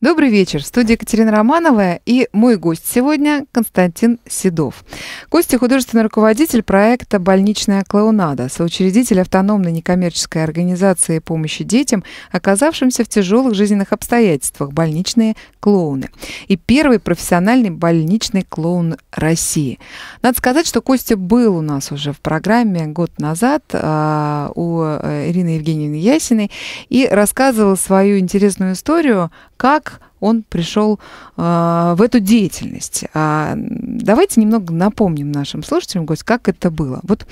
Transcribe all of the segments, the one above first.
Добрый вечер. В студии Екатерина Романова и мой гость сегодня Константин Седов. Костя – художественный руководитель проекта «Больничная клоунада», соучредитель автономной некоммерческой организации помощи детям, оказавшимся в тяжелых жизненных обстоятельствах «Больничные клоуны и первый профессиональный больничный клоун России. Надо сказать, что Костя был у нас уже в программе год назад а, э, у Ирины Евгеньевны Ясиной и рассказывал свою интересную историю, как он пришел э, в эту деятельность. А давайте немного напомним нашим слушателям, гость, как это было. Вот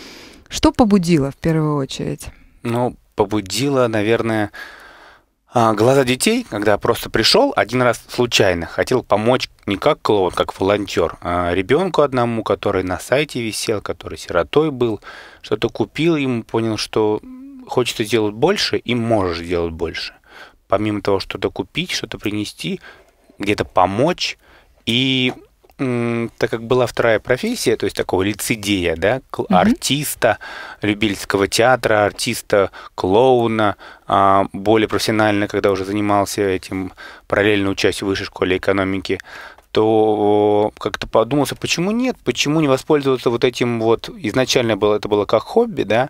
что побудило в первую очередь? Ну, побудило, наверное, а, глаза детей, когда просто пришел один раз случайно, хотел помочь не как клоун, как волонтер, а ребенку одному, который на сайте висел, который сиротой был, что-то купил ему, понял, что хочет сделать больше и можешь сделать больше. Помимо того, что-то купить, что-то принести, где-то помочь и так как была вторая профессия, то есть такого лицедея, да, артиста любительского театра, артиста клоуна, а, более профессионально, когда уже занимался этим, параллельно участие в высшей школе экономики, то как-то подумался, почему нет, почему не воспользоваться вот этим вот, изначально было, это было как хобби, да,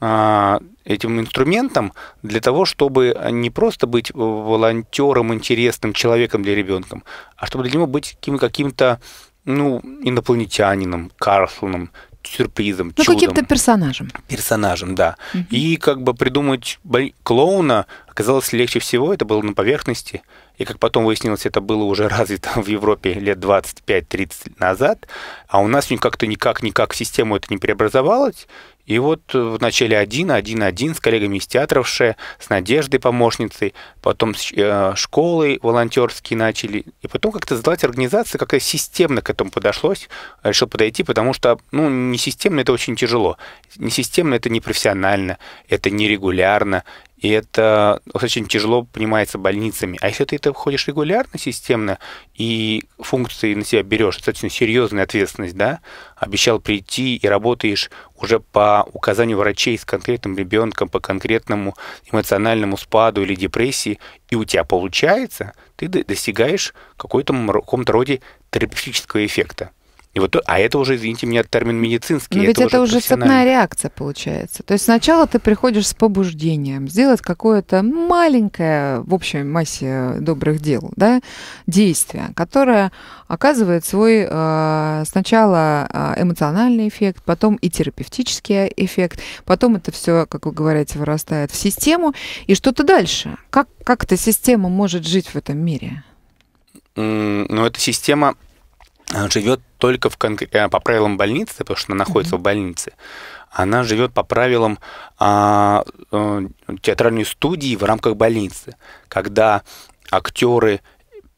а, этим инструментом для того, чтобы не просто быть волонтером, интересным человеком для ребенка, а чтобы для него быть каким- то ну, инопланетянином, Карлсоном, сюрпризом, ну, чудом. каким-то персонажем. Персонажем, да. Угу. И как бы придумать клоуна, Казалось, легче всего это было на поверхности, и, как потом выяснилось, это было уже развито в Европе лет 25-30 назад, а у нас как-то никак-никак систему это не преобразовалось, и вот э, в начале один, один, один с коллегами из театров ше, с Надеждой помощницей, потом с э, школой волонтерские начали. И потом как-то задалась организацию, как-то системно к этому подошлось, решил подойти, потому что, ну, не системно это очень тяжело. Не системно это не профессионально, это нерегулярно, и это очень тяжело понимается больницами. А если ты это входишь регулярно, системно, и функции на себя берешь, достаточно серьезная ответственность, да, обещал прийти и работаешь уже по указанию врачей с конкретным ребенком, по конкретному эмоциональному спаду или депрессии, и у тебя получается, ты достигаешь какой-то каком-то роде терапевтического эффекта. И вот, а это уже, извините меня, термин медицинский. Но ведь это, это уже цепная реакция получается. То есть сначала ты приходишь с побуждением сделать какое-то маленькое в общей массе добрых дел, да, действие, которое оказывает свой э, сначала э, эмоциональный эффект, потом и терапевтический эффект, потом это все, как вы говорите, вырастает в систему. И что-то дальше. Как, как эта система может жить в этом мире? Но ну, эта система живет только в конк... Э, по правилам больницы, потому что она находится mm-hmm. в больнице. Она живет по правилам а, а, театральной студии в рамках больницы, когда актеры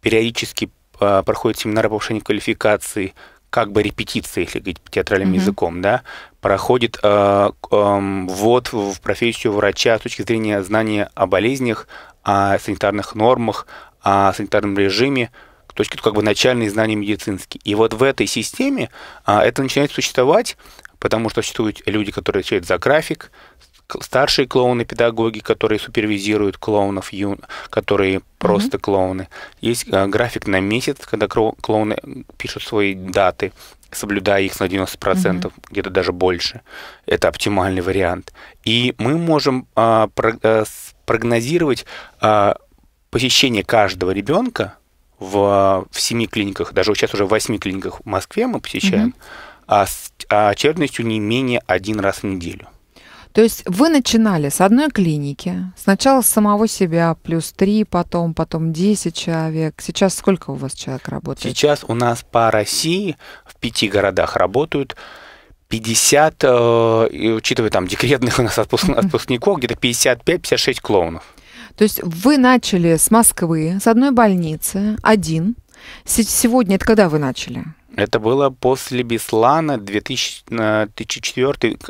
периодически а, проходят семинары по повышению квалификации, как бы репетиции, если говорить театральным mm-hmm. языком, да, проходит э, э, ввод в профессию врача с точки зрения знания о болезнях, о санитарных нормах, о санитарном режиме, точки как бы начальные знания медицинские. И вот в этой системе а, это начинает существовать, потому что существуют люди, которые отвечают за график, старшие клоуны-педагоги, которые супервизируют клоунов, ю, которые mm-hmm. просто клоуны. Есть а, график на месяц, когда клоуны пишут свои даты, соблюдая их на 90%, mm-hmm. где-то даже больше. Это оптимальный вариант. И мы можем а, э, прогнозировать а, посещение каждого ребенка в, в семи клиниках, даже сейчас уже в восьми клиниках в Москве мы посещаем, угу. а, с, а очередностью не менее один раз в неделю. То есть вы начинали с одной клиники, сначала с самого себя, плюс три, потом, потом 10 человек. Сейчас сколько у вас человек работает? Сейчас у нас по России в пяти городах работают 50, э, учитывая там декретных у нас отпускников, где-то 55-56 клоунов. То есть вы начали с Москвы, с одной больницы, один. Сегодня это когда вы начали? Это было после Беслана 2004-2005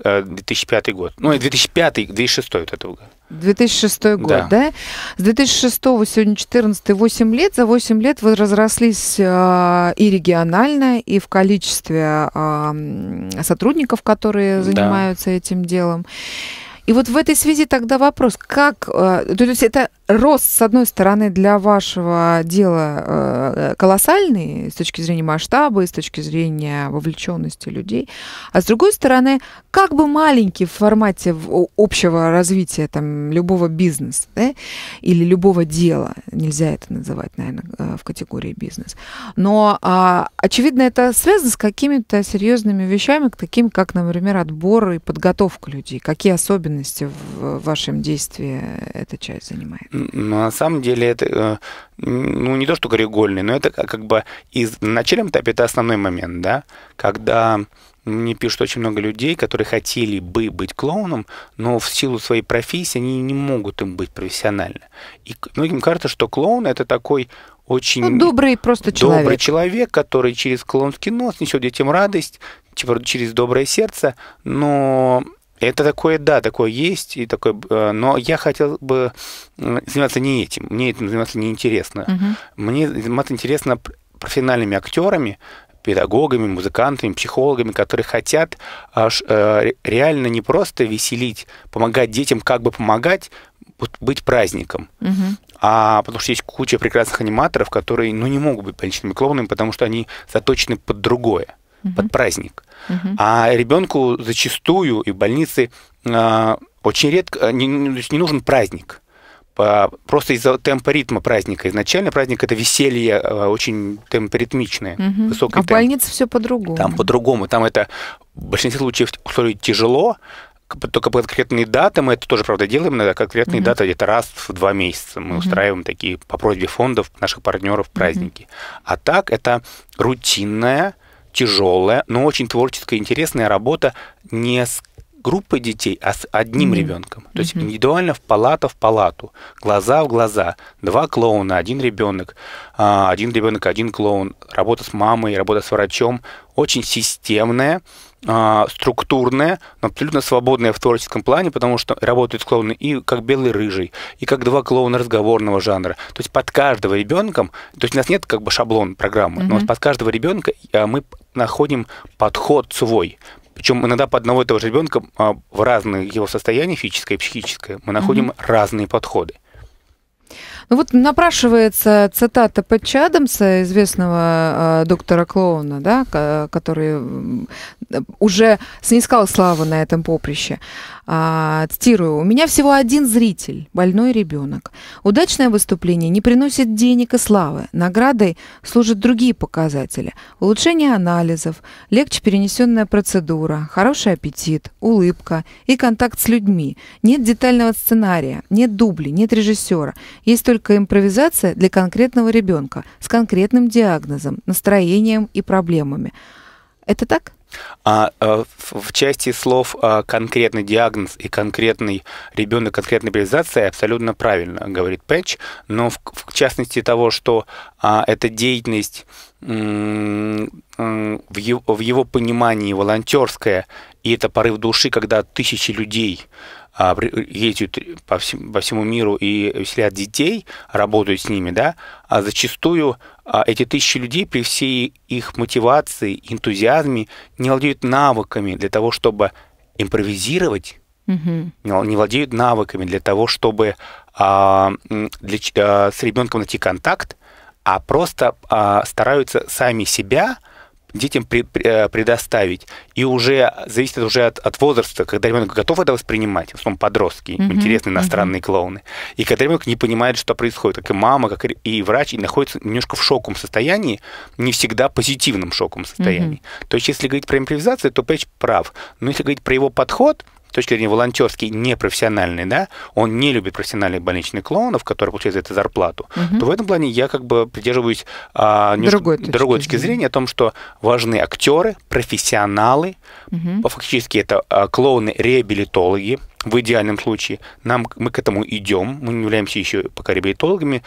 э, э, год. Ну, 2005-2006 это был. 2006 год, да. да? С 2006 сегодня 14 8 лет. За 8 лет вы разрослись э, и регионально, и в количестве э, сотрудников, которые занимаются да. этим делом. И вот в этой связи тогда вопрос, как, э, то есть это рост, с одной стороны, для вашего дела э, колоссальный с точки зрения масштаба и с точки зрения вовлеченности людей, а с другой стороны, как бы маленький в формате общего развития там, любого бизнеса да, или любого дела, нельзя это называть, наверное, э, в категории бизнес, но, а, очевидно, это связано с какими-то серьезными вещами, такими как, например, отбор и подготовка людей. Какие особенности в вашем действии эта часть занимает? Но на самом деле это, э, ну, не то, что краеугольный, но это как бы из, на начальном этапе это основной момент, да, когда мне пишут очень много людей, которые хотели бы быть клоуном, но в силу своей профессии они не могут им быть профессионально. И многим кажется, что клоун это такой очень ну, добрый просто человек. Добрый человек, который через клоунский нос несет детям радость, типа, через доброе сердце, но это такое, да, такое есть, и такое, э, но я хотел бы заниматься не этим. Мне этим заниматься неинтересно. Угу. Мне заниматься интересно профессиональными актерами, педагогами, музыкантами, психологами, которые хотят аж, э, реально не просто веселить, помогать детям, как бы помогать, быть праздником. Угу. А потому что есть куча прекрасных аниматоров, которые ну, не могут быть поличными клоунами, потому что они заточены под другое угу. под праздник. Угу. А ребенку зачастую и в больнице э, очень редко а, не, не нужен праздник. Просто из-за темпа ритма праздника. Изначально праздник это веселье а, очень темпоритмичное, угу. высокий А темп. в больнице все по-другому. Там по-другому. Там это в большинстве случаев устроить тяжело, только по конкретные даты, мы это тоже, правда, делаем иногда, конкретные mm даты где-то раз в два месяца мы mm устраиваем такие по просьбе фондов, наших партнеров, праздники. mm А так это рутинная тяжелая, но очень творческая, интересная работа не с группой детей, а с одним mm-hmm. ребенком. То есть индивидуально в палату в палату, глаза в глаза, два клоуна, один ребенок, а, один ребенок, один клоун, работа с мамой, работа с врачом, очень системная, а, структурная, но абсолютно свободная в творческом плане, потому что работают клоуны и как белый рыжий, и как два клоуна разговорного жанра. То есть под каждого ребенка, то есть у нас нет как бы шаблон программы, mm-hmm. но под каждого ребенка а, мы находим подход свой. Причем иногда по одного и того же ребенка а, в разных его состояниях физическое и психическое, мы находим mm-hmm. разные подходы. Ну вот напрашивается цитата Пэтча Адамса, известного э, доктора Клоуна, да, который уже снискал славу на этом поприще. А, цитирую, у меня всего один зритель, больной ребенок. Удачное выступление не приносит денег и славы. Наградой служат другие показатели. Улучшение анализов, легче перенесенная процедура, хороший аппетит, улыбка и контакт с людьми. Нет детального сценария, нет дублей, нет режиссера. Есть только импровизация для конкретного ребенка с конкретным диагнозом, настроением и проблемами. Это так? А э, в части слов э, конкретный диагноз и конкретный ребенок, конкретная реализация абсолютно правильно говорит Пэтч, но в, частности того, что а, эта деятельность э, в его понимании волонтерская, и это порыв души, когда тысячи людей а, ездят по, всем, по всему миру и веселят детей, работают с ними, да, а зачастую а, эти тысячи людей при всей их мотивации, энтузиазме не владеют навыками для того, чтобы импровизировать, угу. не владеют навыками для того, чтобы а, для, а, с ребенком найти контакт, а просто а, стараются сами себя – детям при, при, э, предоставить. И уже зависит уже от, от возраста, когда ребенок готов это воспринимать, в основном подростки, mm-hmm. интересные иностранные mm-hmm. клоуны. И когда ребенок не понимает, что происходит, как и мама, как и врач, и находится немножко в шоком состоянии, не всегда позитивном шоком состоянии. Mm-hmm. То есть, если говорить про импровизацию, то Пэтч прав. Но если говорить про его подход, точки зрения волонтерский непрофессиональный, да, он не любит профессиональных больничных клоунов, которые получают за это зарплату, угу. то в этом плане я как бы придерживаюсь а, другой, точки, другой точки зрения. зрения о том, что важны актеры, профессионалы, угу. фактически это а, клоуны-реабилитологи, в идеальном случае. Нам, мы к этому идем, мы не являемся еще пока реабилитологами,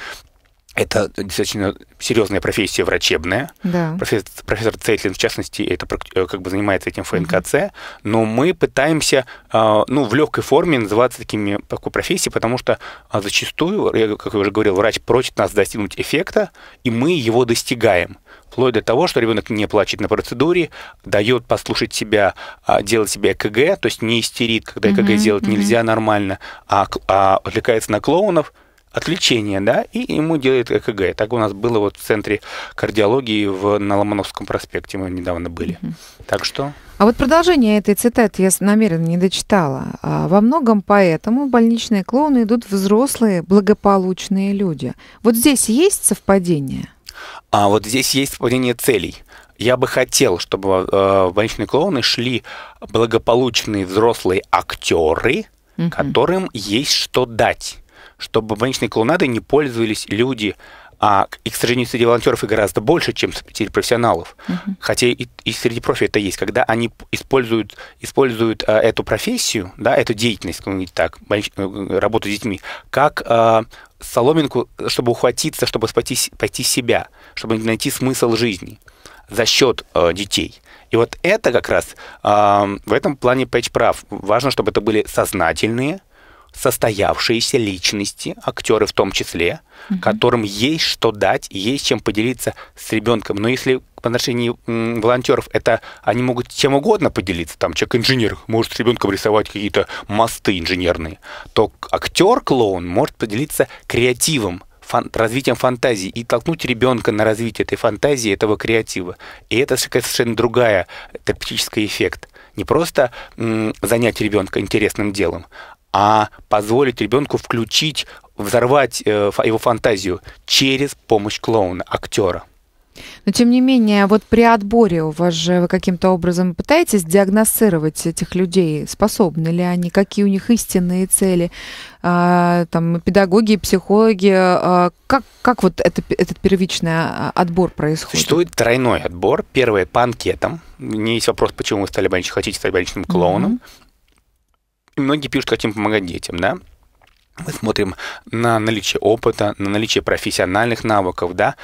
это достаточно серьезная профессия врачебная. Да. Профессор, профессор Цейтлин, в частности, это э, как бы занимается этим ФНКЦ, mm-hmm. но мы пытаемся, а, ну, в легкой форме называться такими такой профессией, потому что а, зачастую, я, как я уже говорил, врач просит нас достигнуть эффекта, и мы его достигаем вплоть до того, что ребенок не плачет на процедуре, дает послушать себя, а, делать себе ЭКГ, то есть не истерит, когда ЭКГ mm-hmm, делать mm-hmm. нельзя нормально, а, а отвлекается на клоунов, отвлечение, да, и ему делает ЭКГ. Так у нас было вот в центре кардиологии в, на Ломановском проспекте, мы недавно были. Так что... А вот продолжение этой цитаты я намеренно не дочитала. А, Во многом поэтому больничные клоуны идут взрослые, благополучные люди. Вот здесь есть совпадение? А вот здесь есть совпадение целей. Я бы хотел, чтобы в э, больничные клоуны шли благополучные взрослые актеры, которым есть что дать чтобы больничной клоунадой не пользовались люди, а их, к сожалению, среди волонтеров и гораздо больше, чем среди профессионалов. Угу. Хотя и, и среди профи это есть, когда они используют, используют а, эту профессию, да, эту деятельность, ну, так, больнич... Э, э, работу с детьми, как а, соломинку, чтобы ухватиться, чтобы спасти, спасти себя, чтобы найти смысл жизни за счет э, детей. И вот это как раз э, в этом плане Пэтч прав. Важно, чтобы это были сознательные, состоявшиеся личности, актеры в том числе, угу. которым есть что дать, есть чем поделиться с ребенком. Но если по отношению волонтеров это они могут чем угодно поделиться, там человек-инженер может с ребенком рисовать какие-то мосты инженерные, то актер-клоун может поделиться креативом, фан, развитием фантазии и толкнуть ребенка на развитие этой фантазии, этого креатива. И это совершенно другая терапевтический эффект. Не просто м, занять ребенка интересным делом, а позволить ребенку включить, взорвать э, его фантазию через помощь клоуна, актера. Но тем не менее, вот при отборе у вас же вы каким-то образом пытаетесь диагностировать этих людей, способны ли они, какие у них истинные цели, а, там педагоги, психологи, а, как как вот это, этот первичный а, отбор происходит? Существует тройной отбор. первый по анкетам. Не есть вопрос, почему вы стали больничным, хотите стать больничным клоуном. Mm-hmm. И многие пишут, хотим помогать детям, да? Мы смотрим на наличие опыта, на наличие профессиональных навыков, да?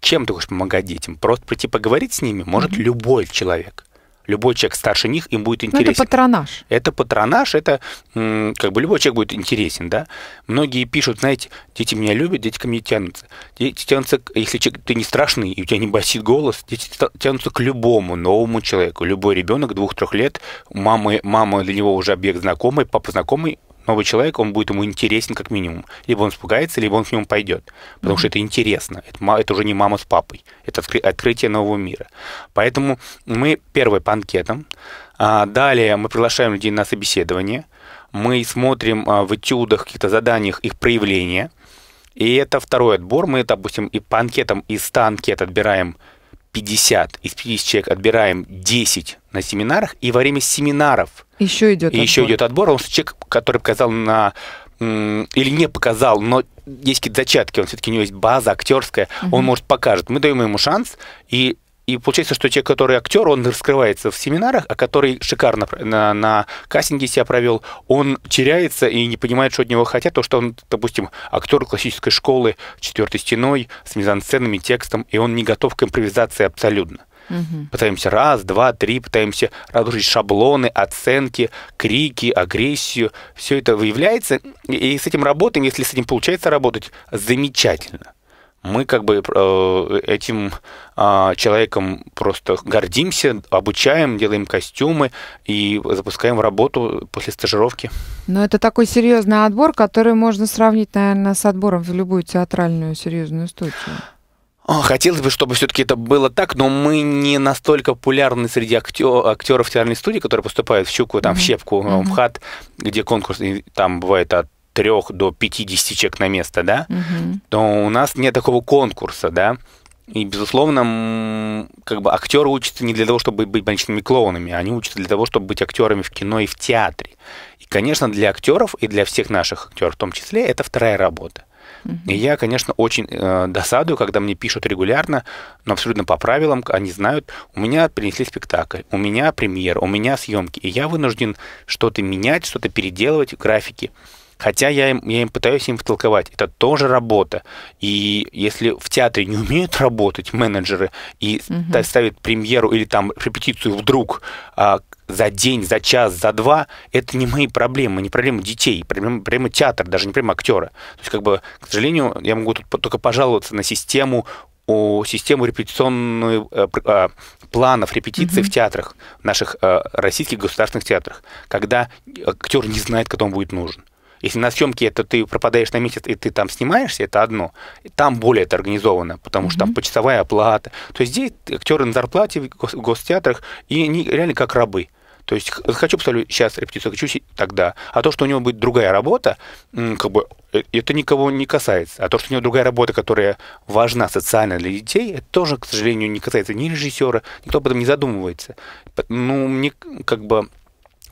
Чем ты хочешь помогать детям? Просто прийти поговорить с ними может mm-hmm. любой человек любой человек старше них им будет ну, интересен. Но это патронаж. Это патронаж, это как бы любой человек будет интересен, да. Многие пишут, знаете, дети меня любят, дети ко мне тянутся. Дети тянутся, если человек, ты не страшный и у тебя не басит голос, дети тянутся к любому новому человеку. Любой ребенок двух-трех лет, мамы мама для него уже объект знакомый, папа знакомый, новый человек, он будет ему интересен как минимум. Либо он испугается, либо он к нему пойдет. Потому mm-hmm. что это интересно. Это, это уже не мама с папой. Это откры, открытие нового мира. Поэтому мы первые по анкетам. А, далее мы приглашаем людей на собеседование. Мы смотрим а, в этюдах, каких-то заданиях их проявления. И это второй отбор. Мы, допустим, и по анкетам из 100 анкет отбираем 50, из 50 человек отбираем 10 на семинарах, и во время семинаров еще идет отбор. еще идет отбор, он человек, который показал на или не показал, но есть какие-то зачатки, он все-таки у него есть база актерская, угу. он может покажет. Мы даем ему шанс, и и получается, что человек, который актер, он раскрывается в семинарах, а который шикарно на, на кастинге себя провел, он теряется и не понимает, что от него хотят, то что он, допустим, актер классической школы, четвертой стеной, с мизансценами, текстом, и он не готов к импровизации абсолютно. Угу. Пытаемся раз, два, три, пытаемся разрушить шаблоны, оценки, крики, агрессию. Все это выявляется, и с этим работаем, если с этим получается работать, замечательно мы как бы э, этим э, человеком просто гордимся, обучаем, делаем костюмы и запускаем в работу после стажировки. Но это такой серьезный отбор, который можно сравнить, наверное, с отбором в любую театральную серьезную студию. Хотелось бы, чтобы все-таки это было так, но мы не настолько популярны среди актер, актеров театральной студии, которые поступают в Щуку, там, mm-hmm. в Щепку, mm-hmm. в ХАТ, где конкурс, там бывает от трех до 50 человек на место, да, mm-hmm. то у нас нет такого конкурса, да. И, безусловно, как бы актеры учатся не для того, чтобы быть больничными клоунами, они учатся для того, чтобы быть актерами в кино и в театре. И, конечно, для актеров и для всех наших актеров в том числе это вторая работа. И я, конечно, очень э, досадую, когда мне пишут регулярно, но абсолютно по правилам, они знают, у меня принесли спектакль, у меня премьер, у меня съемки, и я вынужден что-то менять, что-то переделывать в графике. Хотя я им, я им пытаюсь им втолковать, это тоже работа. И если в театре не умеют работать менеджеры и угу. ставят премьеру или там репетицию вдруг, а, за день, за час, за два, это не мои проблемы, не проблемы детей, проблема, проблема театра, даже не проблема актера. То есть, как бы, к сожалению, я могу тут только пожаловаться на систему о систему репетиционных э, э, планов репетиций mm-hmm. в театрах, в наших э, российских государственных театрах, когда э, актер не знает, когда он будет нужен. Если на съемке это ты пропадаешь на месяц и ты там снимаешься, это одно. Там более это организовано, потому что mm-hmm. там почасовая оплата. То есть здесь актеры на зарплате в гостеатрах, и они реально как рабы. То есть хочу поставлю сейчас репетицию, хочу тогда. А то, что у него будет другая работа, как бы э, это никого не касается. А то, что у него другая работа, которая важна социально для детей, это тоже, к сожалению, не касается ни режиссера, никто об этом не задумывается. Ну, мне как бы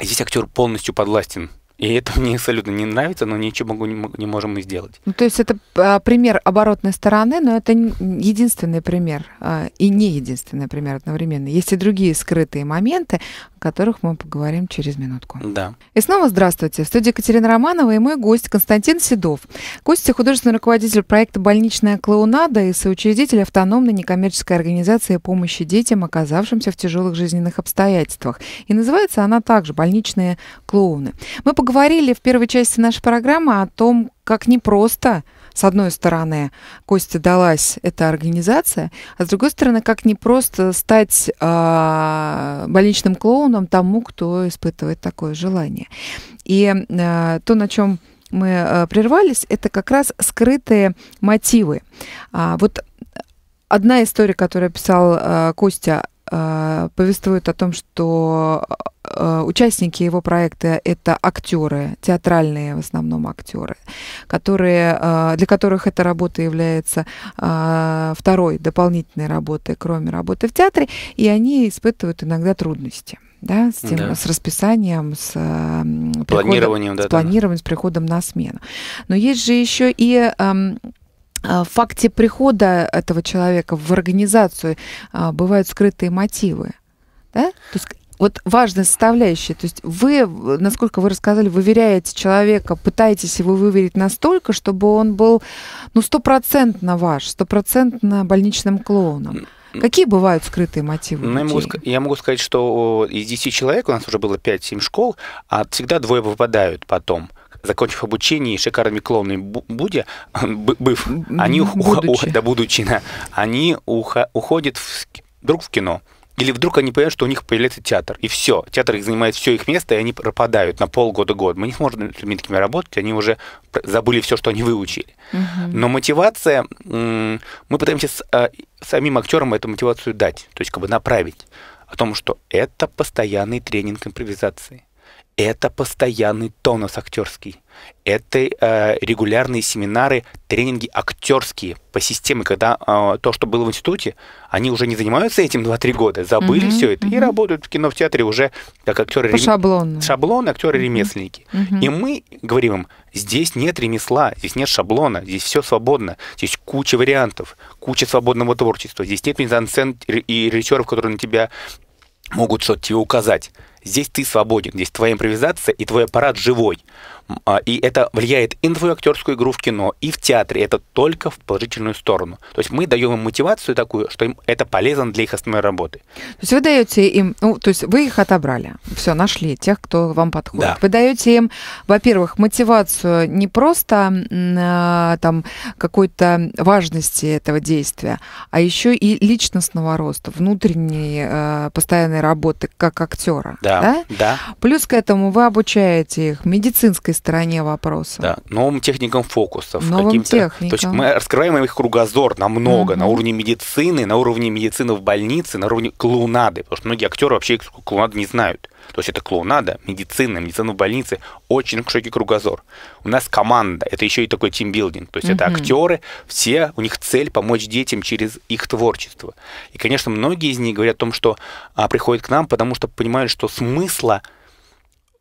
здесь актер полностью подластен. И это мне абсолютно не нравится, но ничего не, не можем мы сделать. Ну, то есть это а, пример оборотной стороны, но это единственный пример а, и не единственный пример одновременно. Есть и другие скрытые моменты, о которых мы поговорим через минутку. Да. И снова здравствуйте. В студии Екатерина Романова и мой гость Константин Седов. Костя – художественный руководитель проекта «Больничная клоунада» и соучредитель автономной некоммерческой организации помощи детям, оказавшимся в тяжелых жизненных обстоятельствах. И называется она также «Больничные клоуны». Мы поговорили в первой части нашей программы о том, как непросто, с одной стороны, Косте далась эта организация, а с другой стороны, как непросто стать э, больничным клоуном тому, кто испытывает такое желание. И э, то, на чем мы э, а, прервались, это как раз скрытые мотивы. А, вот одна история, которую писал э, Костя, Э, повествует о том, что э, участники его проекта это актеры, театральные в основном актеры, которые, э, для которых эта работа является второй дополнительной работой, кроме работы в театре, и они испытывают иногда трудности да, с, тем, да. с расписанием, с планированием, приходом, да, с, планированием да. с приходом на смену. Но есть же еще и эм, а, в факте прихода этого человека в организацию а, бывают скрытые мотивы. Да? То есть вот важная составляющая. То есть вы, насколько вы рассказали, выверяете человека, пытаетесь его выверить настолько, чтобы он был ну, стопроцентно ваш, стопроцентно больничным клоуном. Какие бывают скрытые мотивы? Ну, я, могу, я могу сказать, что из 10 человек, у нас уже было 5-7 школ, а всегда двое выпадают потом закончив обучение и шикарными клоунами будя, быв, м-м-м, они, уходят да, будучи, да, они ухо, уходят в, вдруг в кино, или вдруг они понимают, что у них появляется театр, и все, театр их занимает все их место, и они пропадают на полгода-год. Мы не сможем с людьми такими работать, они уже забыли все, что они выучили. Угу. Но мотивация, мы пытаемся с, а, самим актерам эту мотивацию дать, то есть как бы направить о том, что это постоянный тренинг импровизации это постоянный тонус актерский. Это э, регулярные семинары, тренинги актерские по системе, когда э, то, что было в институте, они уже не занимаются этим 2-3 года, забыли mm-hmm, все это mm-hmm. и работают в кино, в театре уже как актеры по рем... шаблоны, актеры-ремесленники. Mm-hmm. И мы говорим им, здесь нет ремесла, здесь нет шаблона, здесь все свободно, здесь куча вариантов, куча свободного творчества, здесь нет мизансцен и режиссеров, которые на тебя могут что-то тебе указать. Здесь ты свободен, здесь твоя импровизация и твой аппарат живой. А, и это влияет и на твою актерскую игру в кино, и в театре. Это только в положительную сторону. То есть мы даем им мотивацию такую, что им это полезно для их основной работы. То есть вы даете им, ну, то есть вы их отобрали, все, нашли тех, кто вам подходит. Да. Вы даете им, во-первых, мотивацию не просто э, там какой-то важности этого действия, а еще и личностного роста, внутренней э, постоянной работы как актера. Да, да, да. Плюс к этому вы обучаете их медицинской этой стороне вопроса. Да, новым техникам фокусов. Новым техникам. То есть мы раскрываем их кругозор намного, угу. на уровне медицины, на уровне медицины в больнице, на уровне клоунады, потому что многие актеры вообще клоунады не знают. То есть это клоунада, медицина, медицина в больнице, очень широкий кругозор. У нас команда, это еще и такой тимбилдинг. То есть угу. это актеры, все, у них цель помочь детям через их творчество. И, конечно, многие из них говорят о том, что а, приходят к нам, потому что понимают, что смысла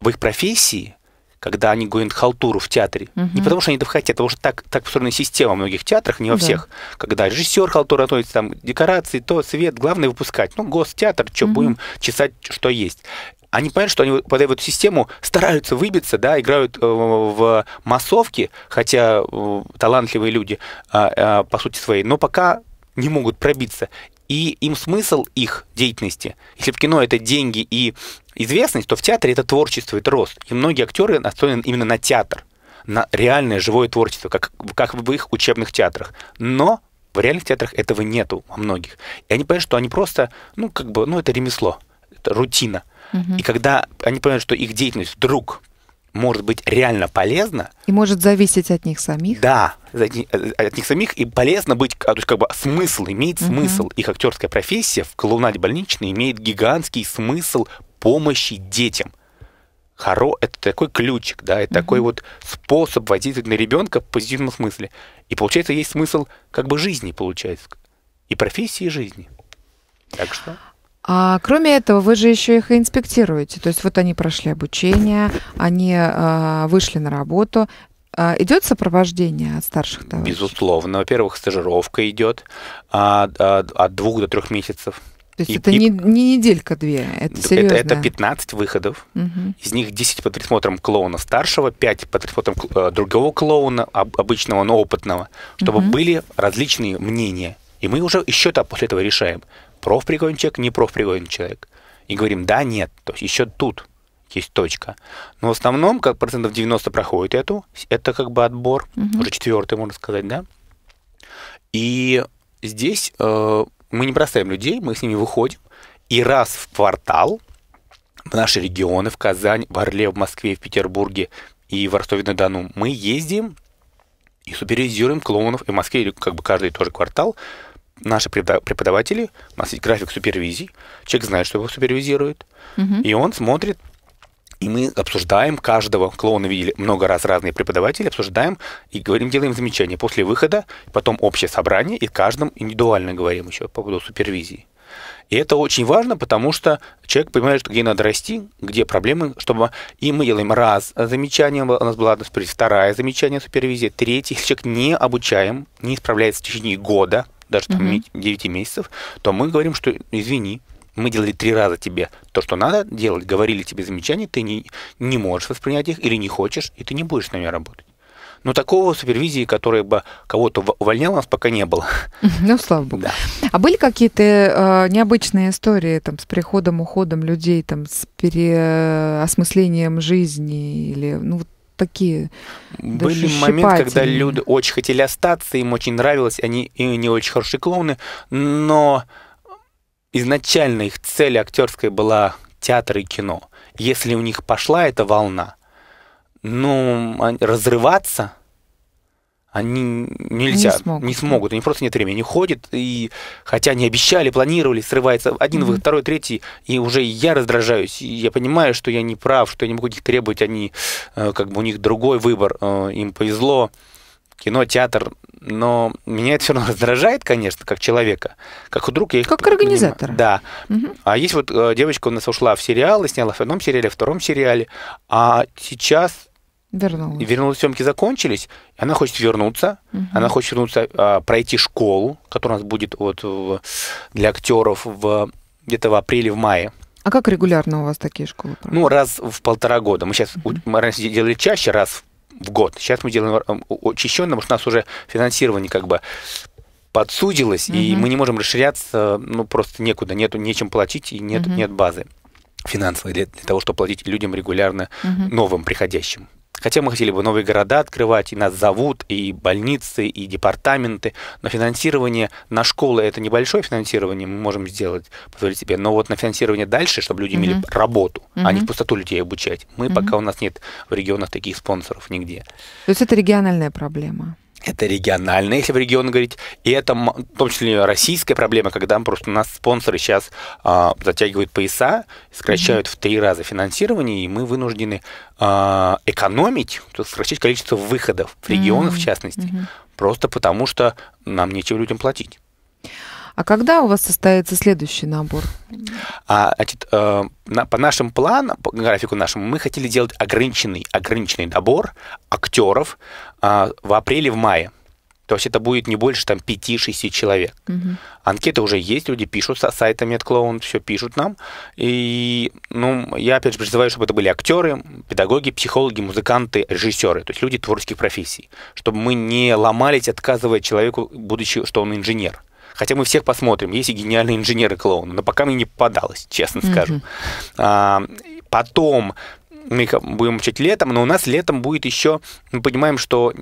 в их профессии когда они гонят халтуру в театре. Угу. Не потому, что они это хотят, а потому что так, так построена система в многих театрах, не во да. всех. Когда режиссер халтуру относится, там декорации, то, свет, главное выпускать. Ну, гостеатр, что, угу. будем чесать, что есть они понимают, что они под эту систему стараются выбиться, да, играют э, в массовке, хотя э, талантливые люди, а, а, по сути своей, но пока не могут пробиться и им смысл их деятельности. Если в кино это деньги и известность, то в театре это творчество, это рост. И многие актеры настроены именно на театр, на реальное живое творчество, как, как в их учебных театрах. Но в реальных театрах этого нету у многих. И они понимают, что они просто, ну, как бы, ну, это ремесло, это рутина. Угу. И когда они понимают, что их деятельность вдруг может быть реально полезно. И может зависеть от них самих. Да, э, от них самих и полезно быть, а, то есть как бы смысл, имеет смысл. Uh-huh. Их актерская профессия в клоунаде больничной имеет гигантский смысл помощи детям. Хоро – это такой ключик, да, это uh-huh. такой вот способ воздействовать на ребенка в позитивном смысле. И получается, есть смысл как бы жизни, получается, и профессии жизни. Так что... А кроме этого, вы же еще их и инспектируете. То есть вот они прошли обучение, они э, вышли на работу. Э, а идет сопровождение от старших товарищей? Безусловно. Во-первых, стажировка идет а, а, от двух до трех месяцев. То есть и, это и, не, не неделька-две, это серьезно. Это, это 15 выходов. Угу. Из них 10 под присмотром клоуна старшего, 5 под присмотром э, другого клоуна, обычного, но опытного, чтобы угу. были различные мнения. И мы уже еще то после этого решаем профпригоден человек, не профпригоден человек. И говорим да, нет, то есть еще тут есть точка. Но в основном, как процентов 90 проходит эту, это как бы отбор, угу. уже четвертый, можно сказать, да. И здесь э, мы не бросаем людей, мы с ними выходим, и раз в квартал в наши регионы, в Казань, в Орле, в Москве, в Петербурге и в Ростове-на-Дону мы ездим и супервизируем клоунов, и в Москве как бы каждый тоже квартал наши преподаватели, у нас есть график супервизии, человек знает, что его супервизирует, угу. и он смотрит, и мы обсуждаем каждого клоуна, видели много раз разные преподаватели, обсуждаем и говорим, делаем замечания после выхода, потом общее собрание, и каждому индивидуально говорим еще по поводу супервизии. И это очень важно, потому что человек понимает, что где надо расти, где проблемы, чтобы... И мы делаем раз замечание, у нас была вторая замечание супервизии, третье, если человек не обучаем, не исправляется в течение года, даже там, угу. 9 месяцев, то мы говорим, что извини, мы делали три раза тебе то, что надо делать, говорили тебе замечания, ты не, не можешь воспринять их или не хочешь, и ты не будешь с нами работать. Но такого супервизии, которая бы кого-то увольняла, у нас пока не было. Ну, слава богу. Да. А были какие-то э, необычные истории там, с приходом, уходом людей, там, с переосмыслением жизни? Или, ну, вот такие Были моменты, когда люди очень хотели остаться, им очень нравилось, они, и не очень хорошие клоуны, но изначально их цель актерская была театр и кино. Если у них пошла эта волна, ну, разрываться – они нельзя, не, смогут. не смогут, у просто нет времени, не ходит, и хотя они обещали, планировали, срывается один mm-hmm. второй, третий, и уже я раздражаюсь, и я понимаю, что я не прав, что я не могу их требовать, они, э, как бы у них другой выбор, э, им повезло, кино, театр, но меня это все равно раздражает, конечно, как человека, как вдруг я их... Как организатор Да. Угу. А есть вот э, девочка у нас ушла в сериал и сняла в одном сериале, в втором сериале, а сейчас Вернулась. И вернулась, съемки закончились, она хочет вернуться, угу. она хочет вернуться, а, пройти школу, которая у нас будет вот для актеров в, где-то в апреле, в мае. А как регулярно у вас такие школы? Проходят? Ну, раз в полтора года. Мы сейчас угу. мы раньше делали чаще, раз в год. Сейчас мы делаем э, учащенно, потому что у нас уже финансирование как бы подсудилось, угу. и мы не можем расширяться, ну, просто некуда, нету нечем платить, и нет, угу. нет базы финансовой для, для того, чтобы платить людям регулярно угу. новым приходящим. Хотя мы хотели бы новые города открывать, и нас зовут, и больницы, и департаменты, но финансирование на школы это небольшое финансирование, мы можем сделать, позволить себе, но вот на финансирование дальше, чтобы люди имели mm-hmm. работу, mm-hmm. а не в пустоту людей обучать. Мы mm-hmm. пока у нас нет в регионах таких спонсоров нигде. То есть это региональная проблема? это региональная, если в регион говорить, и это в том числе российская проблема, когда просто у нас спонсоры сейчас а, затягивают пояса, сокращают mm-hmm. в три раза финансирование, и мы вынуждены а, экономить, сокращать количество выходов в регионах, mm-hmm. в частности, mm-hmm. просто потому что нам нечего людям платить. А когда у вас состоится следующий набор? А, значит, э, на, по нашим планам, по графику нашему, мы хотели делать ограниченный, ограниченный набор актеров э, в апреле, в мае. То есть это будет не больше там 5-6 человек. Угу. Анкеты уже есть, люди пишут с сайта MedClown, все пишут нам. И ну, я опять же призываю, чтобы это были актеры, педагоги, психологи, музыканты, режиссеры, то есть люди творческих профессий, чтобы мы не ломались, отказывая человеку, будучи, что он инженер. Хотя мы всех посмотрим, есть и гениальные инженеры-клоуны, но пока мне не попадалось, честно mm-hmm. скажу. А, потом мы будем учить летом, но у нас летом будет еще, мы понимаем, что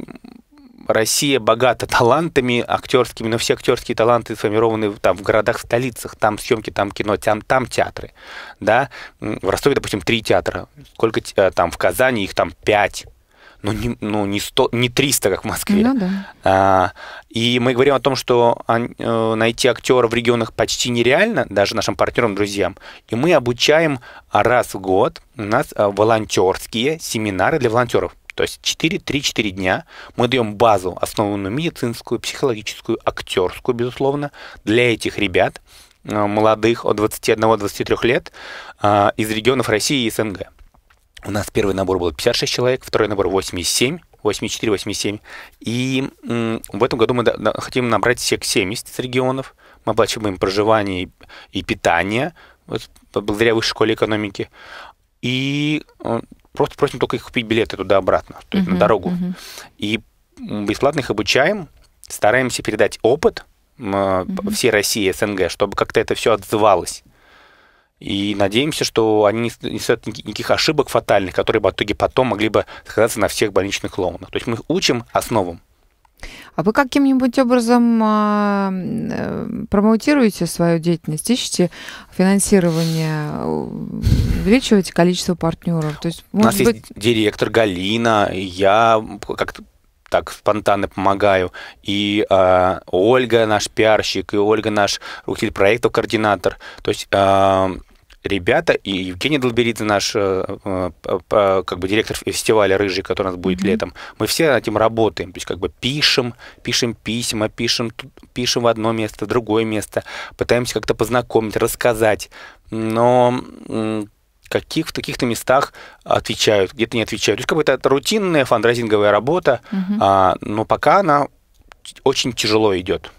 Россия богата талантами актерскими, но все актерские таланты сформированы там в городах, в столицах, там съемки, там кино, там, там театры, да, в Ростове, допустим, три театра, сколько э, там в Казани их там пять, ну не, ну, не, 100, не 300, как в Москве. Ну, да. а, и мы говорим о том, что э, найти актера в регионах почти нереально, даже нашим партнерам, друзьям. И мы обучаем раз в год, у нас э, волонтерские семинары для волонтеров. То есть 4-3-4 дня мы даем базу, основанную медицинскую, психологическую, актерскую, безусловно, для этих ребят, э, молодых от 21-23 лет, из регионов России и СНГ у нас первый набор был 56 человек, второй набор 87, 84, 87. И в этом году мы хотим набрать всех 70 регионов. Мы оплачиваем проживание и питание вот, благодаря высшей школе экономики. И э, просто просим только их купить билеты туда-обратно, то есть uh на дорогу. uh И бесплатно их обучаем, стараемся передать опыт – угу. всей России, СНГ, чтобы как-то это все отзывалось. И надеемся, что они не создают никаких ошибок фатальных, которые бы в итоге потом могли бы сказаться на всех больничных клоунах. То есть мы учим основам. А вы каким-нибудь образом а, э, промоутируете свою деятельность, ищете финансирование, э, увеличиваете количество партнеров? То есть, У нас быть... есть директор Галина, я как-то так спонтанно помогаю. И э, Ольга наш пиарщик, и Ольга наш руководитель проектов, координатор. То есть э, ребята, и Евгений Долберидзе, наш э, э, как бы директор фестиваля «Рыжий», который у нас будет mm-hmm. летом, мы все над этим работаем, то есть как бы пишем, пишем письма, пишем, пишем в одно место, в другое место, пытаемся как-то познакомить, рассказать, но каких в таких-то местах отвечают, где-то не отвечают. То есть какая-то рутинная фандрайзинговая работа, mm-hmm. а, но пока она очень тяжело идет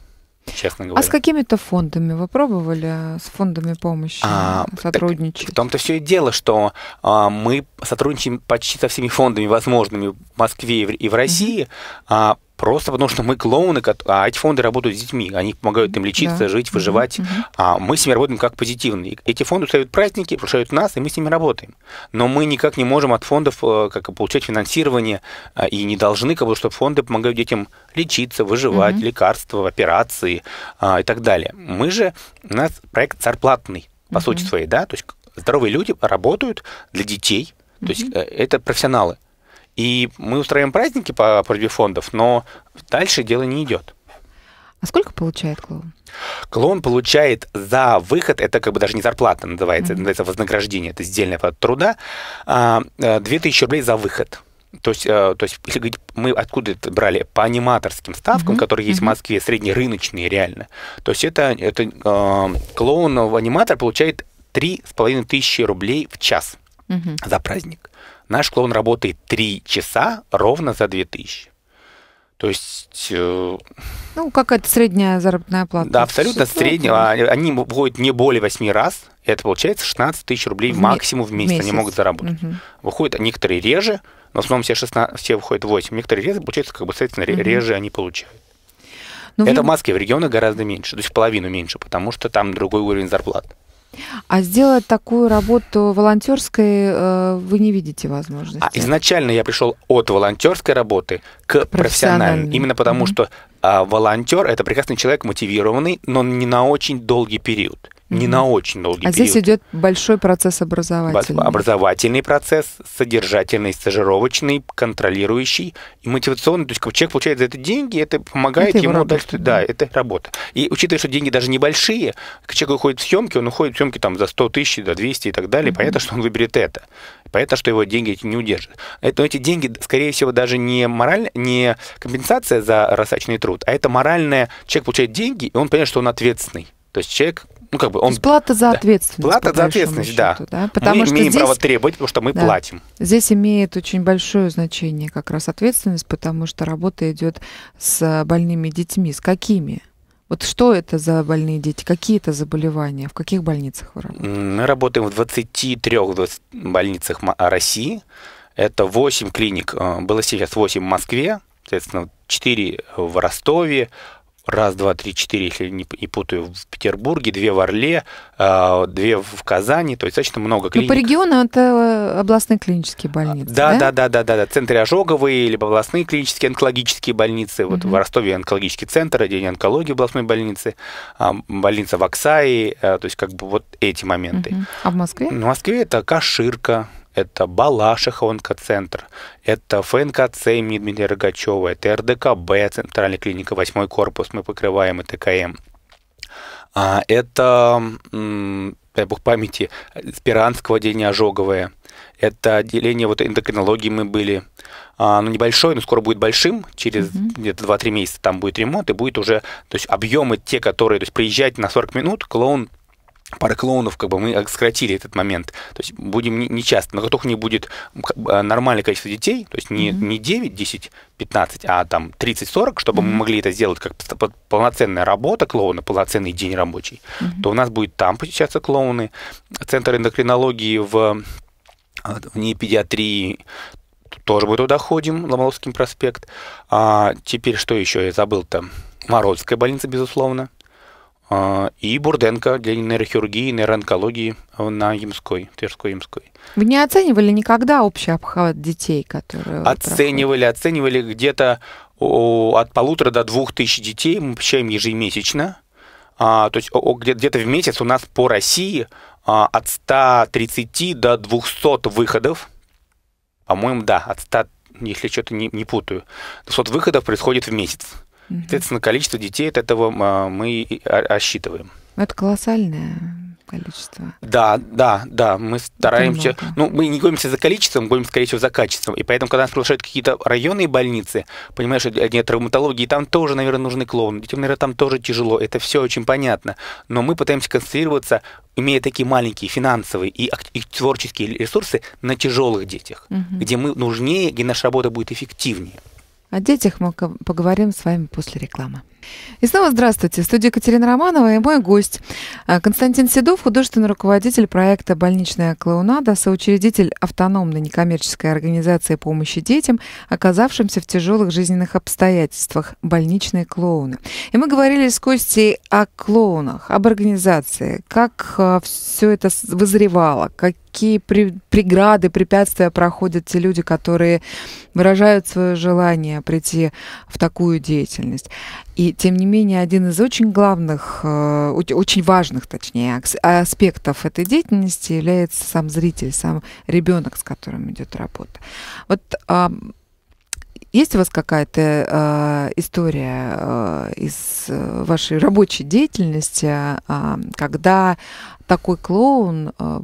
честно говоря. А с какими-то фондами вы пробовали а, с фондами помощи а, сотрудничать? в том-то все и дело, что а, мы сотрудничаем почти со всеми фондами возможными в Москве и в, и в России. Mm-hmm. А, Просто потому что мы клоуны, а эти фонды работают с детьми, они помогают им лечиться, да. жить, выживать. Угу. А мы с ними работаем как позитивные. Эти фонды устраивают праздники, приглашают нас, и мы с ними работаем. Но мы никак не можем от фондов э, как получать финансирование э, и не должны, как бы, чтобы фонды помогают детям лечиться, выживать, угу. лекарства, операции а, и так далее. Мы же, у нас проект зарплатный, по угу. сути своей, да, то есть здоровые люди работают для детей, то есть э, это профессионалы. И мы устраиваем праздники по просьбе фондов, но дальше дело не идет. А сколько получает клоун? Клоун получает за выход, это как бы даже не зарплата называется, mm-hmm. это называется вознаграждение, это сдельная плата труда, 2000 а, э, рублей за выход. То есть, э, то есть, если говорить, мы откуда это брали? По аниматорским ставкам, mm-hmm. которые есть mm-hmm. в Москве, среднерыночные реально. То есть это, это э, клоун-аниматор получает 3,5 тысячи рублей в час mm-hmm. за праздник. Наш клоун работает 3 часа ровно за 2000. То есть... Э, ну, какая-то средняя заработная плата. Да, абсолютно средняя. А, они выходят не более 8 раз. Это получается 16 тысяч рублей в максимум в месяц, месяц. они могут заработать. Угу. Выходят некоторые реже, но в основном все, 16, все выходят 8. Некоторые реже, получается, как бы, соответственно, угу. реже они получают. Но ну, Это в... в Москве, в регионах гораздо меньше, то есть в половину меньше, потому что там другой уровень зарплат. А сделать такую работу волонтерской э, вы не видите возможности? А изначально я пришел от волонтерской работы к профессиональной. Именно потому, mm-hmm. что а, волонтер это прекрасный человек, мотивированный, но не на очень долгий период не на очень долгий а период. А здесь идет большой процесс образовательный. Образовательный процесс, содержательный, стажировочный, контролирующий и мотивационный. То есть человек получает за это деньги, это помогает это ему работа. дальше. Да, это работа. И учитывая, что деньги даже небольшие, человек уходит в съемки, он уходит в съемки там за 100 тысяч, за 200 и так далее. Mm-hmm. Понятно, что он выберет это. Понятно, что его деньги эти не удержат. Это, но эти деньги, скорее всего, даже не мораль, не компенсация за рассаченный труд, а это моральное. Человек получает деньги, и он понимает, что он ответственный. То есть человек ну, как бы он... То есть плата за ответственность. Да. Плата за ответственность, счету, да. да. Потому мы что имеем здесь... право требовать, потому что мы да. платим. Здесь имеет очень большое значение как раз ответственность, потому что работа идет с больными детьми. С какими? Вот что это за больные дети? Какие это заболевания? В каких больницах вы работаете? Мы работаем в 23 больницах России. Это 8 клиник, э, было сейчас 8 в Москве, соответственно, 4 в Ростове, раз, два, три, четыре, если не, не путаю, в Петербурге, две в Орле, а, две в Казани, то есть достаточно много ну, клиник. Но по региону это э, областные клинические больницы, да? Да, да, да, да, да, центры ожоговые, либо областные клинические онкологические больницы, вот угу. в Ростове онкологический центр, отделение онкологии областной больницы, а, больница в Оксае, э, то есть как бы вот эти моменты. Угу. А в Москве? В Москве это Каширка, это Балашиха онкоцентр, это ФНКЦ имени Дмитрия Рогачева, это РДКБ, Центральная клиника, 8 корпус, мы покрываем и ТКМ. А, это, дай бог памяти, Спиранского отделение ожоговое, это отделение вот эндокринологии мы были, а, ну небольшое, но скоро будет большим, через mm-hmm. где-то 2-3 месяца там будет ремонт, и будет уже, то есть объемы те, которые, то есть приезжать на 40 минут, клоун пары клоунов, как бы мы сократили этот момент. То есть будем не, не часто. Но как только не будет а, нормальное количество детей, то есть не, mm-hmm. не 9, 10, 15, а там 30-40, чтобы mm-hmm. мы могли это сделать как полноценная работа клоуна, полноценный день рабочий, mm-hmm. то у нас будет там посещаться клоуны, центр эндокринологии в а, вне педиатрии, тоже мы туда ходим, Ломоносовский проспект. А теперь что еще я забыл-то? Морозская больница, безусловно и а, Бурденко для нейрохирургии, нейроонкологии на Ямской, Тверской Ямской. Вы не оценивали никогда общий обхват детей, которые... Оценивали, проходят? оценивали где-то от полутора до двух тысяч детей, мы общаем ежемесячно. А, то есть где-то в месяц у нас по России а, от 130 до 200 выходов, по-моему, да, от 100, если что-то не, не путаю, 200 выходов происходит в месяц. Угу. Соответственно, количество детей от этого а, мы рассчитываем. Это колоссальное количество. Да, да, да. Мы стараемся. Ну, мы не гонимся за количеством, гонимся, скорее всего, за качеством. И поэтому, когда нас приглашают какие-то районные больницы, понимаешь, одни травматологии, там тоже, наверное, нужны клоуны. Детям, наверное, там тоже тяжело. Это все очень понятно. Но мы пытаемся концентрироваться, имея такие маленькие финансовые и, и творческие ресурсы, на тяжелых детях, угу. где мы нужнее, где наша работа будет эффективнее. О детях мы поговорим с вами после рекламы. И снова здравствуйте. В студии Екатерина Романова и мой гость э, Константин Седов, художественный руководитель проекта «Больничная клоунада», соучредитель автономной некоммерческой организации помощи детям, оказавшимся в тяжелых жизненных обстоятельствах «Больничные клоуны». И мы говорили с Костей о клоунах, об организации, как э, все это вызревало, как, какие при, преграды, препятствия проходят те люди, которые выражают свое желание прийти в такую деятельность. И тем не менее, один из очень главных, э, очень важных, точнее, аспектов этой деятельности является сам зритель, сам ребенок, с которым идет работа. Вот есть у вас какая-то э, история э, из э, вашей рабочей деятельности, э, когда такой клоун э,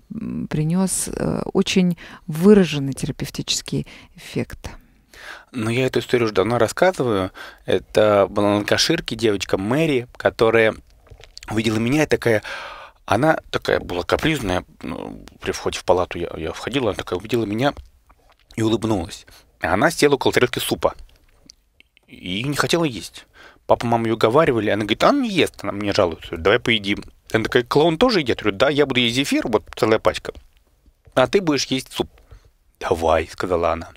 принес э, очень выраженный терапевтический эффект. Но ну, я эту историю уже давно рассказываю. Это была на Каширке девочка Мэри, которая увидела меня и такая... Она такая была капризная, ну, при входе в палату я, я входила, она такая увидела меня и улыбнулась. Она села около тарелки супа и не хотела есть. Папа, мама ее уговаривали, она говорит, она ну не ест, она мне жалуется, давай поедим. Она такая, клоун тоже едет, Я говорю, да, я буду есть зефир, вот целая пачка. А ты будешь есть суп. Давай, сказала она.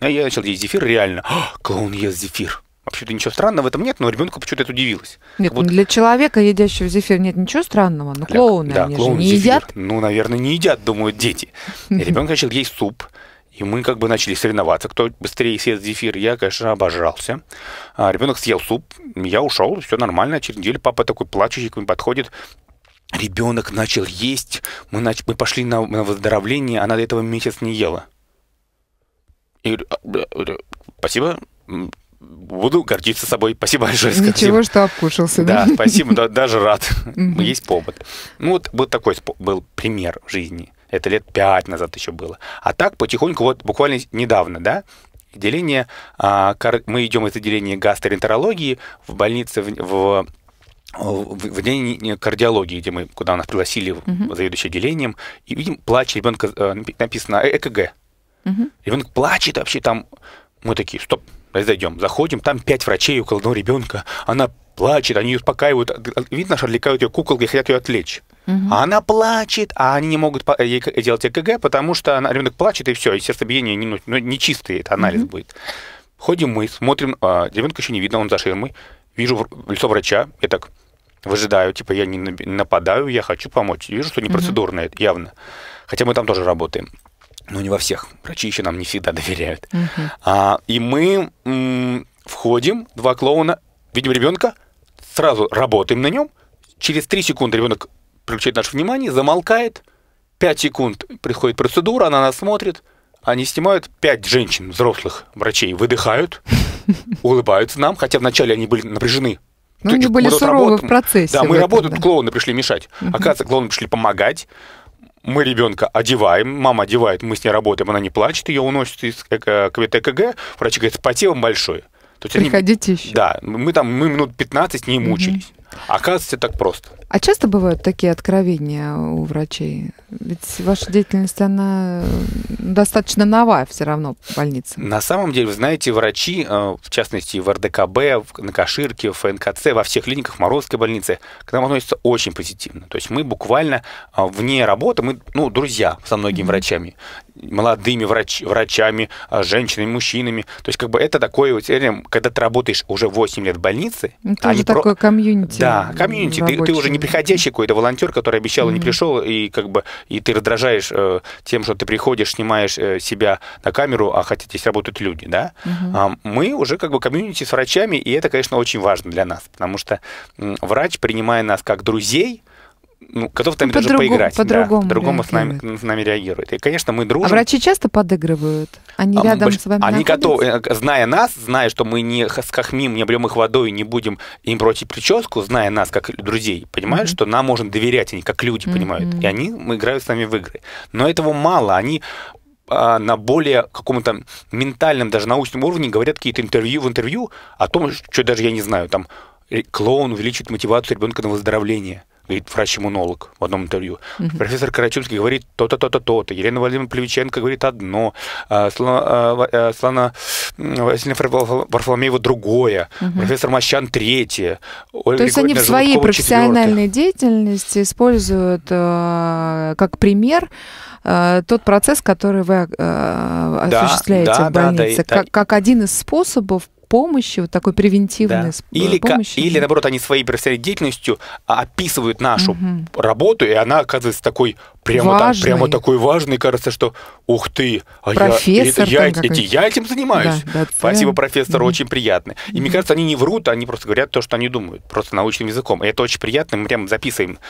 А я начал есть зефир, реально. «А, клоун ест зефир. Вообще-то ничего странного в этом нет, но ребенку почему-то это удивилось. Нет, вот... для человека, едящего зефир, нет ничего странного. Но клоуны, да, они клоун, же не зефир. едят. Ну, наверное, не едят, думают дети. Ребенок начал есть суп. И мы как бы начали соревноваться, кто быстрее съест зефир. Я, конечно, обожался. А ребенок съел суп, я ушел, все нормально. Через неделю папа такой плачущий к мне подходит. Ребенок начал есть, мы, нач... мы пошли на, на выздоровление, она до этого месяц не ела. И говорю, «А, спасибо, буду гордиться собой. Спасибо большое. Ничего, что обкушался. Да, да спасибо, да, даже рад. Есть повод. Ну вот, вот такой был пример жизни. Это лет пять назад еще было. А так потихоньку, вот буквально недавно, да, деление, а, мы идем из отделения гастроэнтерологии в больнице в, в в день кардиологии, где мы, куда нас пригласили угу. uh отделением, и видим плач ребенка, э, написано ЭКГ. Ребенок плачет вообще там. Мы такие, стоп, давай зайдем, заходим, там пять врачей около одного ребенка, она плачет, они ее успокаивают, видно, что отвлекают ее куколкой, хотят ее отвлечь. Угу. она плачет, а они не могут ей делать ЭКГ, потому что она, ребенок плачет, и все, и сердцебиение не, ну, не чистый, это анализ угу. будет. Ходим мы, смотрим, а, ребенка еще не видно, он за ширмой. Вижу лицо врача, я так выжидаю, типа я не нападаю, я хочу помочь. Вижу, что не процедурное, угу. явно. Хотя мы там тоже работаем. Но не во всех. Врачи еще нам не всегда доверяют. Угу. А, и мы м, входим, два клоуна, видим ребенка, сразу работаем на нем. Через три секунды ребенок приключает наше внимание, замолкает, 5 секунд приходит процедура, она нас смотрит, они снимают, 5 женщин, взрослых врачей, выдыхают, улыбаются нам, хотя вначале они были напряжены. Ну, они были суровы работ... в процессе. Да, мы работают, да. клоуны пришли мешать. Оказывается, клоуны пришли помогать. Мы ребенка одеваем, мама одевает, мы с ней работаем, она не плачет, ее уносит из э, КВТ-КГ, врачи говорят, с потевом большой. То есть Приходите они, еще. Да, мы там мы минут 15 с ней мучились. Оказывается, так просто. А часто бывают такие откровения у врачей? Ведь ваша деятельность, она э, достаточно новая все равно в больнице. На самом деле, вы знаете, врачи, э, в частности, в РДКБ, на Каширке, в ФНКЦ, во всех клиниках Морозской больницы, к нам относятся очень позитивно. То есть мы буквально э, вне работы, мы, ну, друзья со многими mm-hmm. врачами молодыми врач, врачами, а, женщинами, мужчинами. То есть как бы это такое, вот, когда ты работаешь уже 8 лет в больнице... Это ну, уже про... комьюнити. Да, комьюнити. Ты, ты уже не приходящий какой-то волонтер, который обещал и не пришел, и как бы и ты раздражаешь э, тем, что ты приходишь, снимаешь э, себя на камеру, а хотя здесь работают люди, да? mm А, мы уже как бы комьюнити с врачами, и это, конечно, очень важно для нас, потому что э, врач, принимая нас как друзей, ну, котов там ну, даже поиграть. По-другому. по-другому с нами, с нами реагирует. И, конечно, мы а дружим. А врачи часто подыгрывают? Они а, рядом больш... с вами Они находятся? готовы, э, зная нас, зная, что мы не схохмим, не облем их водой, не будем им прочить прическу, зная нас как друзей, понимают, mm-hmm. что нам можно доверять, они как люди mm-hmm. понимают. И они играют с нами в игры. Но этого мало. Они а, на более каком-то ментальном, даже научном уровне говорят какие-то интервью в интервью о том, что даже я не знаю, там э, клоун увеличит мотивацию ребенка на выздоровление говорит врач-иммунолог в одном интервью. Угу. Профессор Карачунский говорит то-то, то-то, то-то. Елена Владимировна Плевиченко говорит одно. А Слана, а, Варфоломеева а, другое. Угу. Профессор Мощан третье. Ольга то есть они в своей профессиональной деятельности используют как пример тот процесс, который вы осуществляете да, в больнице, да, да, как, да. как один из способов помощи, вот такой превентивной да. Э, или, помощи. Или, наоборот, они своей профессиональной деятельностью а, описывают нашу угу. работу, и она оказывается такой прямо, там, прямо такой важной, кажется, что ух ты, а профессор я, я, эти, я этим занимаюсь. Да, доцент. Спасибо, профессор, угу. очень приятно. И мне кажется, они не врут, они просто говорят то, что они думают, просто научным языком. И это очень приятно, мы прямо записываем.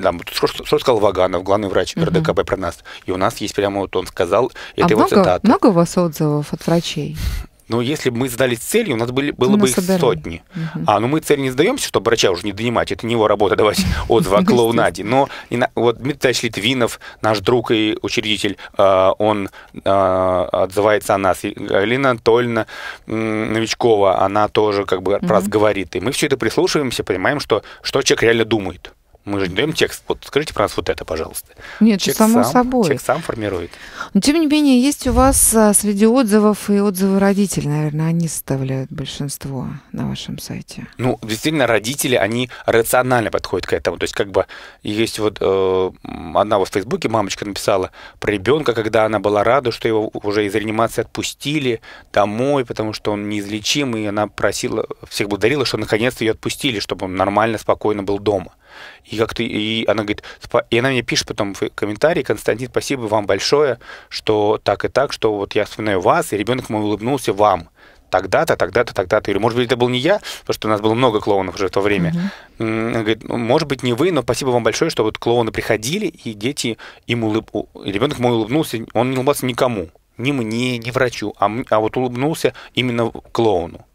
Там, что, что сказал Ваганов, главный врач угу. РДКБ про нас? И у нас есть прямо вот он сказал, это а его много, цитата. много у вас отзывов от врачей? Но если бы мы сдались целью, у нас были, было бы их сотни. Угу. А, ну мы цель не сдаемся, чтобы врача уже не донимать, это не его работа давать отзывы о ну, клоунаде. Но и на, вот Дмитрий Ильич Литвинов, наш друг и учредитель, а, он а, отзывается о нас. И Галина Анатольевна Новичкова, она тоже как бы угу. говорит. И мы все это прислушиваемся, понимаем, что, что человек реально думает. Мы же не даем текст. Вот скажите про нас вот это, пожалуйста. Нет, текст само сам, собой. Текст сам формирует. Но тем не менее, есть у вас а, среди отзывов и отзывы родителей, наверное, они составляют большинство на вашем сайте. Ну, действительно, родители, они рационально подходят к этому. То есть, как бы есть вот э, одна вот в Фейсбуке мамочка написала про ребенка, когда она была рада, что его уже из реанимации отпустили домой, потому что он неизлечимый, и она просила, всех благодарила, что наконец-то ее отпустили, чтобы он нормально, спокойно был дома. И как-то и она говорит, и она мне пишет потом в комментарии, Константин, спасибо вам большое, что так и так, что вот я вспоминаю вас, и ребенок мой улыбнулся вам тогда-то, тогда-то, тогда-то. Или, может быть, это был не я, потому что у нас было много клоунов уже в то время. Mm-hmm. говорит, «Ну, может быть, не вы, но спасибо вам большое, что вот клоуны приходили, и дети им улыб... Ребенок мой улыбнулся, он не улыбался никому. Ни мне, ни врачу, а, а вот улыбнулся именно клоуну.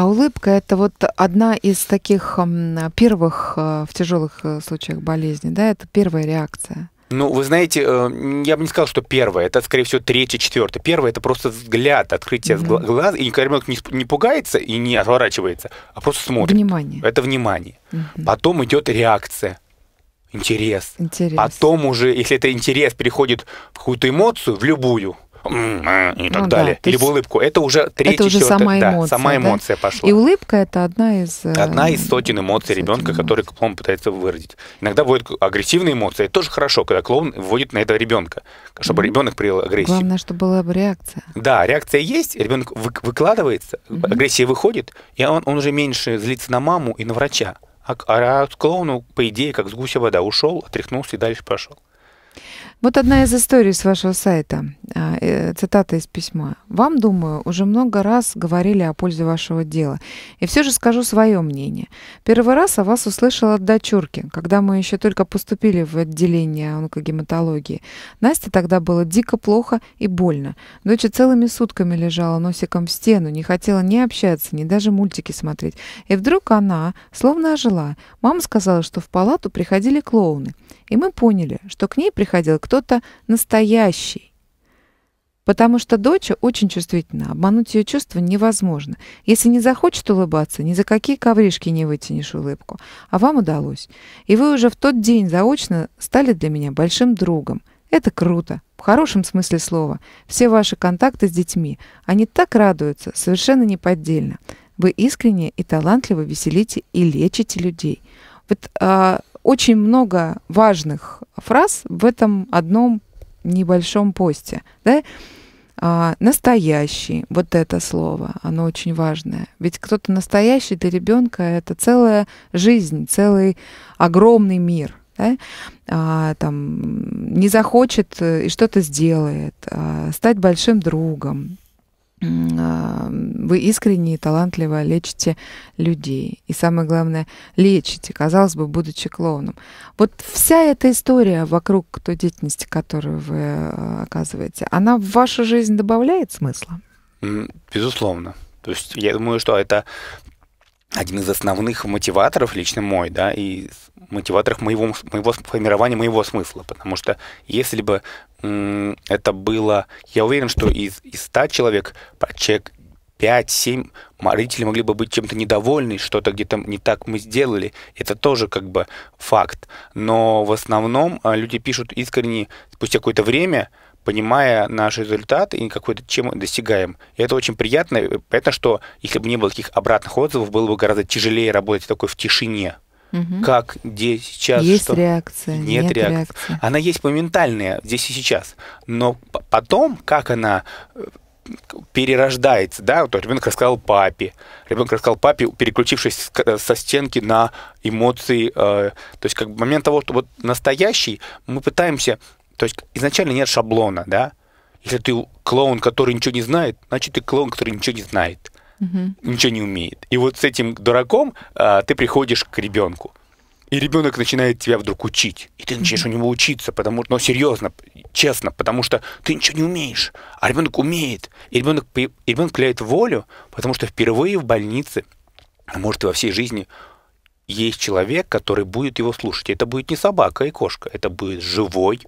А улыбка это вот одна из таких первых э, в тяжелых э, случаях болезни, да, это первая реакция. Ну, вы знаете, э, я бы не сказал, что первое. Это, скорее всего, третье, четвертое. Первое это просто взгляд, открытие mm-hmm. глаз, и ребенок не, не пугается и не отворачивается, а просто смотрит. Внимание. Это внимание. Mm-hmm. Потом идет реакция. Интерес. Интерес. Потом уже, если это интерес переходит в какую-то эмоцию, в любую, «М-м-м», и так ну, далее. Да, Или в улыбку. Это уже третья, это уже четвертая, сама эмоция, да, сама эмоция да? пошла. И улыбка это одна из... Э, одна из сотен эмоций сотен ребенка, эмоций. который клоун пытается выразить. Иногда вводят агрессивные эмоции. Это тоже хорошо, когда клоун вводит на это ребенка, чтобы mm-hmm. ребенок привел агрессию. Главное, чтобы была бы реакция. Да, реакция есть, ребенок выкладывается, mm-hmm. агрессия выходит, и он, он уже меньше злится на маму и на врача. А, а клоуну, по идее, как с гуся вода, ушел, отряхнулся и дальше пошел. Вот одна из историй с вашего сайта, а, э, цитата из письма. «Вам, думаю, уже много раз говорили о пользе вашего дела. И все же скажу свое мнение. Первый раз о вас услышала от дочурки, когда мы еще только поступили в отделение онкогематологии. Насте тогда было дико плохо и больно. Дочь целыми сутками лежала носиком в стену, не хотела ни общаться, ни даже мультики смотреть. И вдруг она словно ожила. Мама сказала, что в палату приходили клоуны. И мы поняли, что к ней приходил кто кто-то настоящий. Потому что дочь очень чувствительна, обмануть ее чувства невозможно. Если не захочет улыбаться, ни за какие ковришки не вытянешь улыбку. А вам удалось. И вы уже в тот день заочно стали для меня большим другом. Это круто, в хорошем смысле слова. Все ваши контакты с детьми, они так радуются, совершенно неподдельно. Вы искренне и талантливо веселите и лечите людей. Вот а, очень много важных фраз в этом одном небольшом посте. Да? А, настоящий, вот это слово, оно очень важное. Ведь кто-то настоящий для ребенка это целая жизнь, целый огромный мир. Да? А, там, не захочет э, и что-то сделает, а, стать большим другом, а, вы искренне и талантливо лечите людей. И самое главное, лечите, казалось бы, будучи клоуном. Вот вся эта история вокруг той деятельности, которую вы а, оказываете, она в вашу жизнь добавляет смысла? Безусловно. То есть я думаю, что это один из основных мотиваторов, лично мой, да, и мотиваторов моего, моего формирования моего смысла. Потому что если бы м- это было... Я уверен, что из, из 100 человек, человек 5-7 родители могли бы быть чем-то недовольны, что-то где-то не так мы сделали. Это тоже как бы факт. Но в основном а, люди пишут искренне спустя какое-то время, понимая наш результат и какой-то чем мы достигаем. И это очень приятно. Понятно, что если бы не было таких обратных отзывов, было бы гораздо тяжелее работать такой в тишине. Угу. Как, где, сейчас. Есть что? реакция. Нет, нет реакции. реакции. Она есть моментальная здесь и сейчас. Но потом, как она э, перерождается, да, то ребенок рассказал папе, ребенок рассказал папе, переключившись со стенки на эмоции, э, то есть как бы момент того, что вот настоящий, мы пытаемся то есть изначально нет шаблона, да? Если ты клоун, который ничего не знает, значит ты клоун, который ничего не знает, угу. ничего не умеет. И вот с этим дураком а, ты приходишь к ребенку. И ребенок начинает тебя вдруг учить. И ты начинаешь у него учиться, потому что, ну, серьезно, честно, потому что ты ничего не умеешь, а ребенок умеет. И ребенок, и ребенок влияет волю, потому что впервые в больнице, а может и во всей жизни, есть человек, который будет его слушать. Это будет не собака и кошка, это будет живой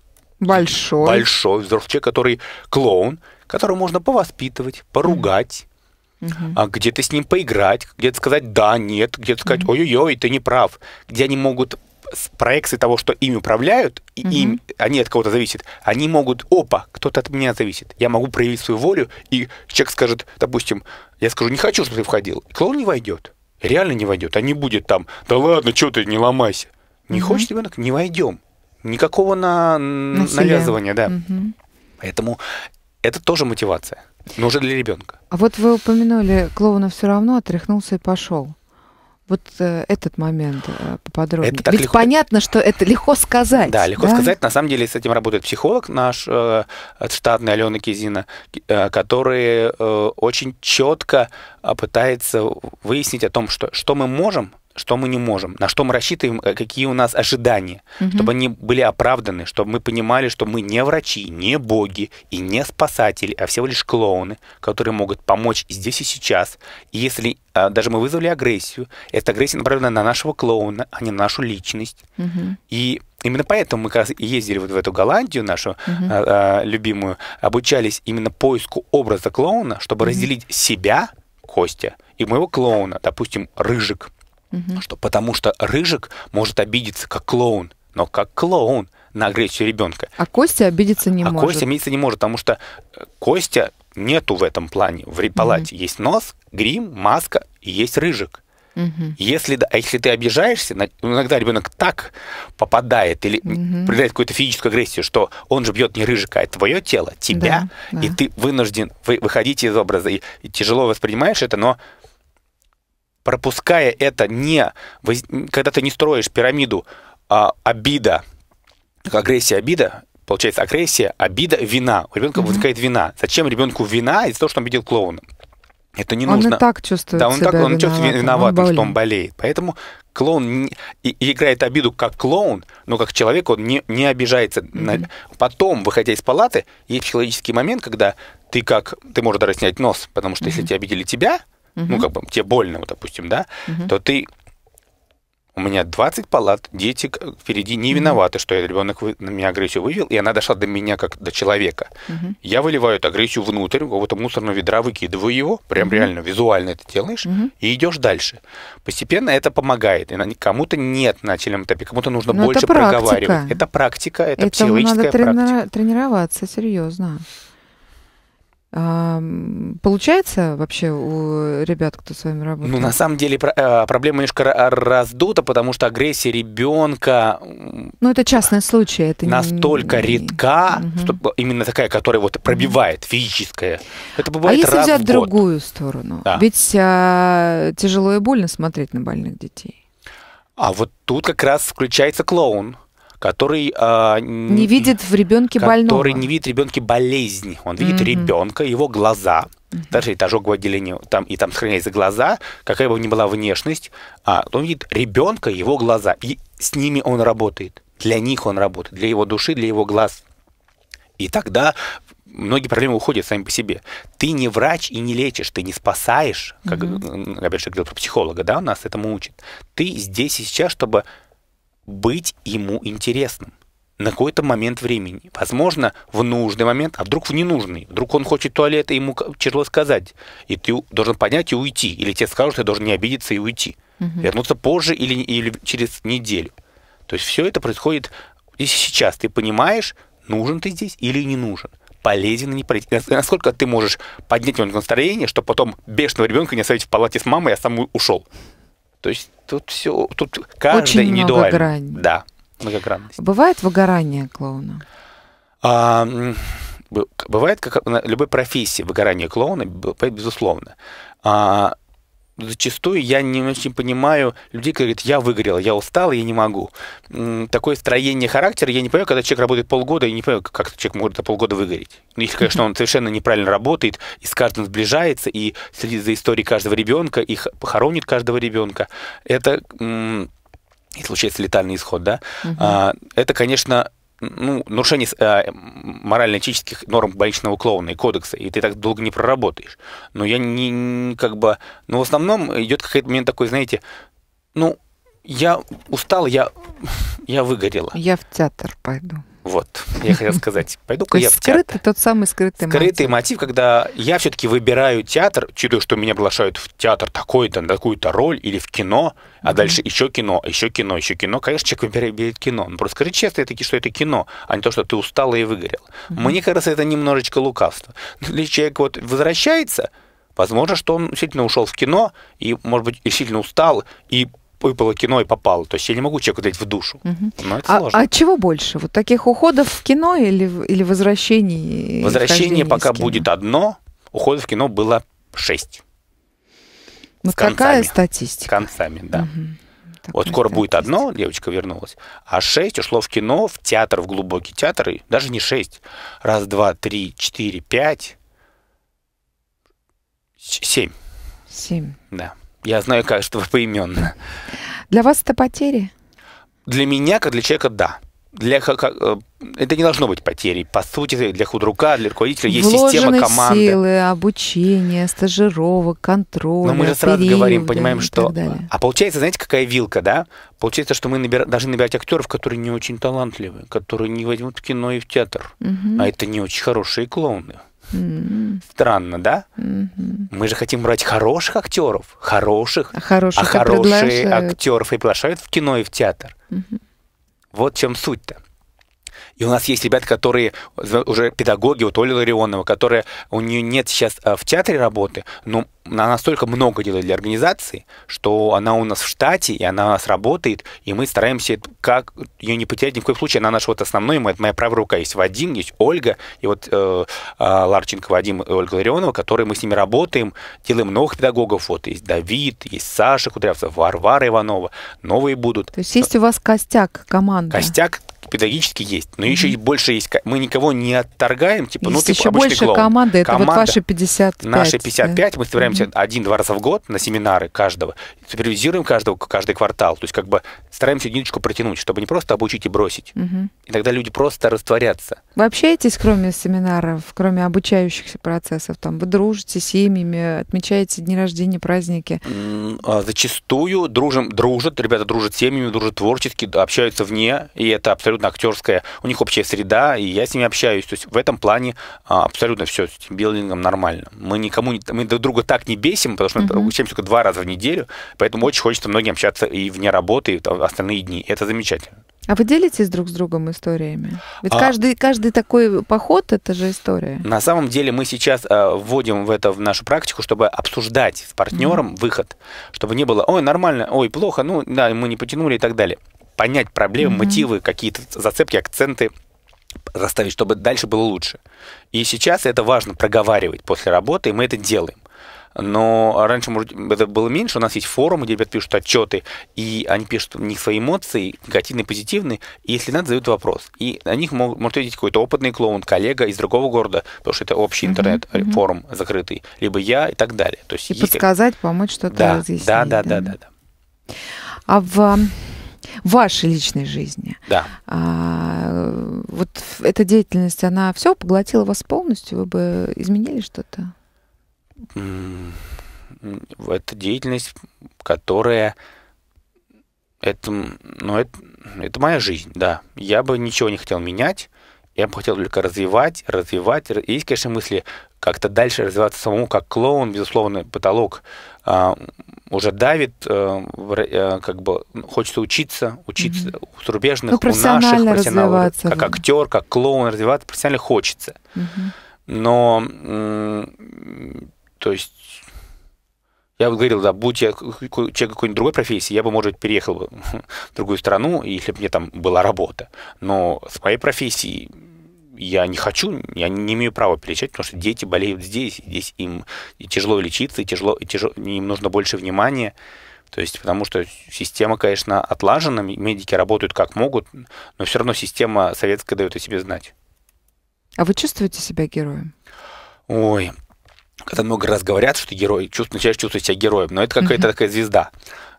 Большой. Большой взрослый человек, который клоун, которого можно повоспитывать, поругать, uh А где-то с ним поиграть, где-то сказать да, нет, где-то сказать uh ой ой-ой-ой, ты не прав. Где они могут с проекции того, что им управляют, и uh им, они от кого-то зависят, они могут, опа, кто-то от меня зависит. Я могу проявить свою волю, и человек скажет, допустим, я скажу, не хочу, чтобы ты входил. И клоун не войдет. Реально не войдет. А не будет там, да ладно, что ты, не ломайся. Не uh-huh. хочешь ребенок, не войдем никакого на... Насилия. навязывания, да. Угу. Поэтому это тоже мотивация, но уже для ребенка. А вот вы упомянули, клоуна все равно отряхнулся и пошел. Вот э, этот момент э, поподробнее. Это так Ведь легко... понятно, что это легко сказать. Да, легко да? сказать. На самом деле с этим работает психолог наш э, штатный Алена Кизина, э, который э, очень четко а, пытается выяснить о том, что, что мы можем, что мы не можем, на что мы рассчитываем, э, какие у нас ожидания, угу. чтобы они были оправданы, чтобы мы понимали, что мы не врачи, не боги и не спасатели, а всего лишь клоуны, которые могут помочь здесь и сейчас. И если а, даже мы вызвали агрессию, эта агрессия направлена на нашего клоуна, а не на нашу личность. Угу. И Именно поэтому мы как раз ездили вот в эту Голландию нашу угу. а, а, любимую, обучались именно поиску образа клоуна, чтобы угу. разделить себя, Костя, и моего клоуна, допустим, Рыжик, Угу. Что, потому что Рыжик может обидеться как клоун, но как клоун на агрессию ребенка. А Костя обидеться не а может. А Костя обидеться не может, потому что э, Костя нету в этом плане. В палате угу. есть нос, грим, маска и есть рыжик. Угу. Если, а если ты обижаешься, ну, иногда ребенок так попадает или угу. проявляет какую-то физическую агрессию, что он же бьет не рыжика, а твое тело, тебя, да, да. и ты вынужден выходить из образа. И, и тяжело воспринимаешь это, но пропуская это не, когда ты не строишь пирамиду а, обида, агрессия, обида, получается агрессия, обида, вина. У ребенка mm-hmm. возникает вина. Зачем ребенку вина из-за того, что он видел клоуна? Это не он нужно. Он так чувствует да, он себя так, он виноватым, чувствует виноватым, он что он болеет. Поэтому клоун не, и, и играет обиду как клоун, но как человек он не, не обижается. Mm-hmm. На... Потом, выходя из палаты, есть психологический момент, когда ты как ты можешь даже снять нос, потому что mm-hmm. если тебя обидели тебя, угу. ну, как бы тебе больно, вот, допустим, да, угу. то ты у меня 20 палат, дети впереди не виноваты, mm-hmm. что я ребенок на меня агрессию вывел, и она дошла до меня как до человека. Mm-hmm. Я выливаю эту агрессию внутрь, какого-то мусорного ведра, выкидываю его, прям mm-hmm. реально визуально это делаешь, mm-hmm. и идешь дальше. Постепенно это помогает. И кому-то нет на начальном этапе, кому-то нужно Но ну, больше это проговаривать. Это практика, это Этому психологическая надо трени- практика. Тренироваться серьезно. А, получается вообще у ребят, кто с вами работает? Ну, на самом деле э, проблема немножко раздута, потому что агрессия ребенка... Ну, это частный случай. Это настолько не... редка, угу. что именно такая, которая вот пробивает физическая. Это бывает а если раз взять в год. другую сторону? Да. Ведь а, тяжело и больно смотреть на больных детей. А вот тут как раз включается клоун который... Э, не видит в ребенке больного. Который не видит в ребенке болезни. Он видит mm-hmm. ребенка, его глаза. Mm-hmm. Даже это ожоговое отделение, там, и там сохраняется глаза, какая бы ни была внешность, а, он видит ребенка, его глаза. И с ними он работает. Для них он работает. Для его души, для его глаз. И тогда многие проблемы уходят сами по себе. Ты не врач и не лечишь, ты не спасаешь, как, mm-hmm. опять же, говорил про психолога, да, нас этому учат. Ты здесь и сейчас, чтобы быть ему интересным на какой-то момент времени. Возможно, в нужный момент, а вдруг в ненужный. Вдруг он хочет туалет, и ему тяжело сказать. И ты должен понять и уйти. Или тебе скажут, что ты должен не обидеться и уйти. Угу. Вернуться позже или, или через неделю. То есть все это происходит здесь сейчас. Ты понимаешь, нужен ты здесь или не нужен. Полезен и не полезен. Насколько ты можешь поднять его настроение, чтобы потом бешеного ребенка не оставить в палате с мамой, а сам ушел. То есть тут все, тут каждый Очень индивидуально. Много грань. Да, многогранность. Бывает выгорание клоуна? А, бывает, как на любой профессии, выгорание клоуна, безусловно. А, зачастую я не очень понимаю людей, которые говорят, я выгорел, я устал, я не могу. Такое строение характера я не понимаю, когда человек работает полгода, я не понимаю, как человек может за полгода выгореть. Ну, если, конечно, он совершенно неправильно работает, и с каждым сближается, и следит за историей каждого ребенка, и похоронит каждого ребенка. Это и случается летальный исход, да, угу. а, это, конечно, ну, нарушение э, морально-этических норм больничного клоуна и кодекса, и ты так долго не проработаешь. Но я не, не как бы... Но ну, в основном идет какой-то момент такой, знаете, ну, я устал, я, я выгорела. Я в театр пойду. Вот, я хотел сказать. Пойду-ка я в театр. скрытый, тот самый скрытый, скрытый мотив. когда я все-таки выбираю театр, учитывая, что меня приглашают в театр такой-то, на такую-то роль или в кино, а дальше еще кино, а еще кино, еще кино. Конечно, человек выбирает кино. Но ну, просто скажи честно, я таки, что это кино, а не то, что ты устал и выгорел. Мне кажется, это немножечко лукавство. если человек вот возвращается, возможно, что он действительно ушел в кино и, может быть, действительно устал и выпало кино и попало. То есть я не могу человеку дать в душу. Угу. Но это а, сложно. А чего больше? Вот таких уходов в кино или, или возвращений? Возвращение пока будет одно, уходов в кино было шесть. Ну, какая статистика? Концами, да. Угу. вот скоро будет одно, девочка вернулась, а шесть ушло в кино, в театр, в глубокий театр, и даже не шесть. Раз, два, три, четыре, пять, семь. Семь. Да. Я знаю каждого поименно. Для вас это потери? Для меня, как для человека, да. Для, как э, это не должно быть потерей. По сути, для худрука, для руководителя есть система команды. силы, обучение, стажировок, контроль. Но мы же сразу периоды, говорим, понимаем, что... А получается, знаете, какая вилка, да? Получается, что мы набира... должны набирать актеров, которые не очень талантливы, которые не возьмут в кино и в театр. Угу. А это не очень хорошие клоуны. Mm-hmm. Странно, да? Mm-hmm. Мы же хотим брать хороших актеров, хороших, а, хороших а хорошие актеров и приглашают в кино и в театр. Mm-hmm. Вот в чем суть-то. И у нас есть ребята, которые уже педагоги, вот Оля Ларионова, которая, у нее нет сейчас а, в театре работы, но она настолько много делает для организации, что она у нас в штате, и она у нас работает, и мы стараемся как ее не потерять ни в коем случае. Она наша вот основной, моя, моя правая рука есть Вадим, есть Ольга, и вот э, э, Ларченко Вадим и Ольга Ларионова, которые мы с ними работаем, делаем новых педагогов, вот есть Давид, есть Саша Кудрявцев, Варвара Иванова, новые будут. То есть есть у вас костяк команды? Костяк педагогически есть, но mm-hmm. еще и больше есть. Мы никого не отторгаем, типа, ну, есть ну ты еще больше клоун. команды, это Команда, вот ваши 55. Наши 55, да? мы собираемся mm-hmm. один-два раза в год на семинары каждого, супервизируем каждого, каждый квартал, то есть как бы стараемся ниточку протянуть, чтобы не просто обучить и бросить. Mm-hmm. И люди просто растворятся. Вы общаетесь, кроме семинаров, кроме обучающихся процессов, там, вы дружите с семьями, отмечаете дни рождения, праздники? Mm-hmm. Зачастую дружим, дружат, ребята дружат с семьями, дружат творчески, общаются вне, и это абсолютно абсолютно актерская, у них общая среда, и я с ними общаюсь. То есть в этом плане а, абсолютно все с тимбилдингом нормально. Мы никому, не, мы друг друга так не бесим, потому что uh-huh. учимся только два раза в неделю, поэтому очень хочется многим общаться и вне работы, и там, остальные дни. это замечательно. А вы делитесь друг с другом историями? Ведь а, каждый, каждый такой поход это же история. На самом деле мы сейчас э, вводим в это в нашу практику, чтобы обсуждать с партнером mm-hmm. выход, чтобы не было, ой, нормально, ой, плохо, ну да, мы не потянули и так далее понять проблемы, mm-hmm. мотивы, какие-то зацепки, акценты расставить, чтобы дальше было лучше. И сейчас это важно проговаривать после работы, и мы это делаем. Но раньше, может, это было меньше. У нас есть форумы, где ребята пишут отчеты, и они пишут не свои эмоции, негативные, позитивные, и если надо, задают вопрос. И на них мог, может ответить какой-то опытный клоун, коллега из другого города, потому что это общий интернет-форум mm-hmm. закрытый, либо я и так далее. То есть и есть подсказать, помочь что-то да, разъяснить. Да, да, да, да, да. А в вашей личной жизни. Да. А, вот эта деятельность, она все поглотила вас полностью? Вы бы изменили что-то? Это деятельность, которая... Это, ну, это, это моя жизнь, да. Я бы ничего не хотел менять я бы хотел только развивать, развивать. есть, конечно, мысли как-то дальше развиваться самому, как клоун, безусловно, потолок э, уже давит, э, э, как бы ну, хочется учиться, учиться mm-hmm. у зарубежных, ну, у наших профессионалов, как да. актер, как клоун развиваться, профессионально хочется. Mm-hmm. Но, то есть я бы говорил, да, будь я человек какой-нибудь другой профессии, я бы, может, переехал бы в другую страну, если бы мне там была работа. Но с моей профессией я не хочу, я не имею права перечать, потому что дети болеют здесь, здесь им тяжело лечиться, тяжело, тяжело, им нужно больше внимания. То есть, потому что система, конечно, отлажена, медики работают как могут, но все равно система советская дает о себе знать. А вы чувствуете себя героем? Ой, когда много раз говорят, что герой, чувств, начинаешь чувствовать себя героем, но это какая-то mm-hmm. такая звезда.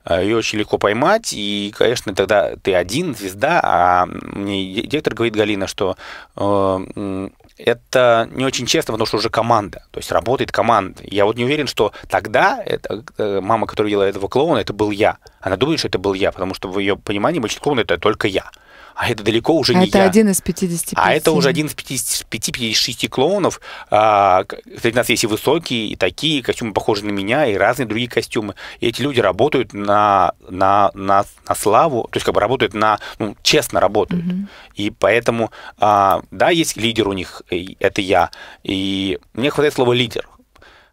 Э, ее очень легко поймать, и, конечно, тогда ты один, звезда, а мне директор говорит, Галина, что э, это не очень честно, потому что уже команда, то есть работает команда. Я вот не уверен, что тогда это, э, мама, которая делала этого клоуна, это был я. Она думает, что это был я, потому что в ее понимании обычный клоун это только я а это далеко уже не это я. Это один из 55. А это уже один из 55-56 клоунов. А, среди нас есть и высокие, и такие костюмы похожие на меня, и разные другие костюмы. И эти люди работают на, на, на, на славу, то есть как бы работают на, ну, честно работают. mm И поэтому, а, да, есть лидер у них, это я. И мне хватает слова лидер.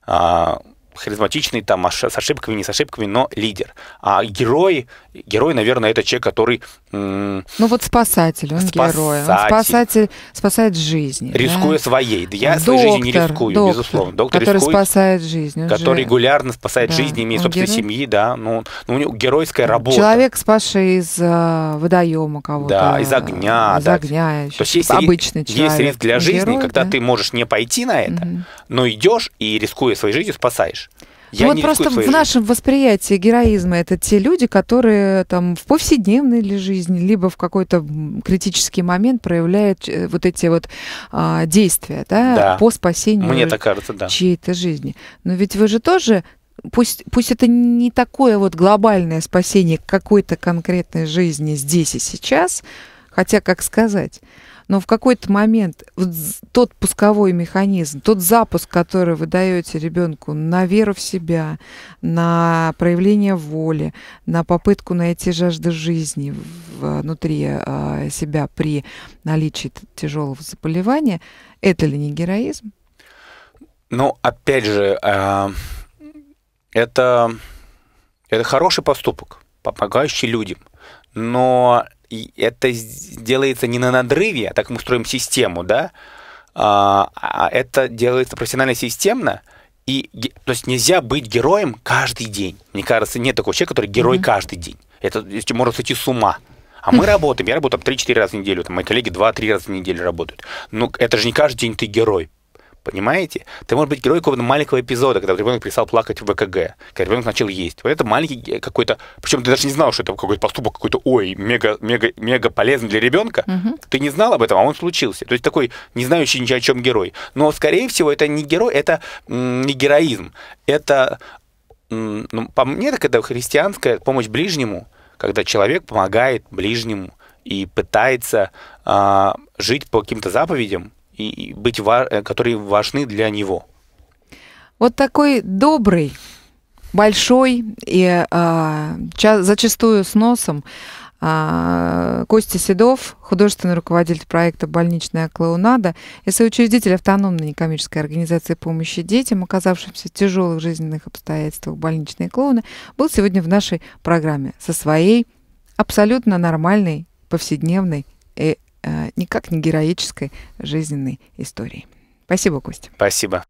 А, харизматичный, там, с ошибками, не с ошибками, но лидер. А герой, герой, наверное, это человек, который... Ну вот спасатель, он спасатель. герой. Он спасатель, спасает жизнь. Рискуя да? своей. Да я доктор, своей жизнью не рискую, доктор, безусловно. Доктор который рискует, спасает жизнь. Который регулярно спасает да. жизнь, имея он собственной герой? семьи, да. Ну, ну, у него геройская работа. Человек, спасший из э, водоема кого-то. Да, из огня. Из да. огня. То есть есть, обычный человек. есть риск для жизни, герой, когда да? ты можешь не пойти на это, угу. но идешь и, рискуя своей жизнью, спасаешь. Я вот просто в, в нашем восприятии героизма это те люди, которые там в повседневной ли жизни, либо в какой-то критический момент проявляют э, вот эти вот а, действия, да, да, по спасению Мне так кажется, да. чьей-то жизни. Но ведь вы же тоже пусть, пусть это не такое вот глобальное спасение какой-то конкретной жизни здесь и сейчас, хотя как сказать, но в какой-то момент вот тот пусковой механизм, тот запуск, который вы даете ребенку на веру в себя, на проявление воли, на попытку найти жажды жизни э, внутри э, себя при наличии тяжелого заболевания, это ли не героизм? Ну, опять же, э, это, это хороший поступок, помогающий людям. Но это делается не на надрыве, а так мы строим систему, да, а, а это делается профессионально системно, и, то есть нельзя быть героем каждый день. Мне кажется, нет такого человека, который герой mm-hmm. каждый день. Это можно сойти с ума. А мы работаем, я работаю там 3-4 раза в неделю, там мои коллеги 2-3 раза в неделю работают. Ну, это же не каждый день ты герой. Понимаете? Ты можешь быть героем какого-то маленького эпизода, когда ребенок перестал плакать в ВКГ, когда ребенок начал есть. Вот это маленький какой-то... Причем ты даже не знал, что это какой-то поступок какой-то, ой, мега, мега, мега полезный для ребенка. Угу. Ты не знал об этом, а он случился. То есть такой не знающий ни о чем герой. Но, скорее всего, это не герой, это не героизм. Это, ну, по мне, так это христианская помощь ближнему, когда человек помогает ближнему и пытается э, жить по каким-то заповедям, и быть, э, которые важны для него. Вот такой добрый, большой и а, зачастую с носом а, Костя Седов, художественный руководитель проекта «Больничная клоунада» и соучредитель автономной некоммерческой организации помощи детям, оказавшимся в тяжелых жизненных обстоятельствах «Больничные клоуны», был сегодня в нашей программе со своей абсолютно нормальной, повседневной Э, никак не героической жизненной истории. Спасибо, Костя. Спасибо.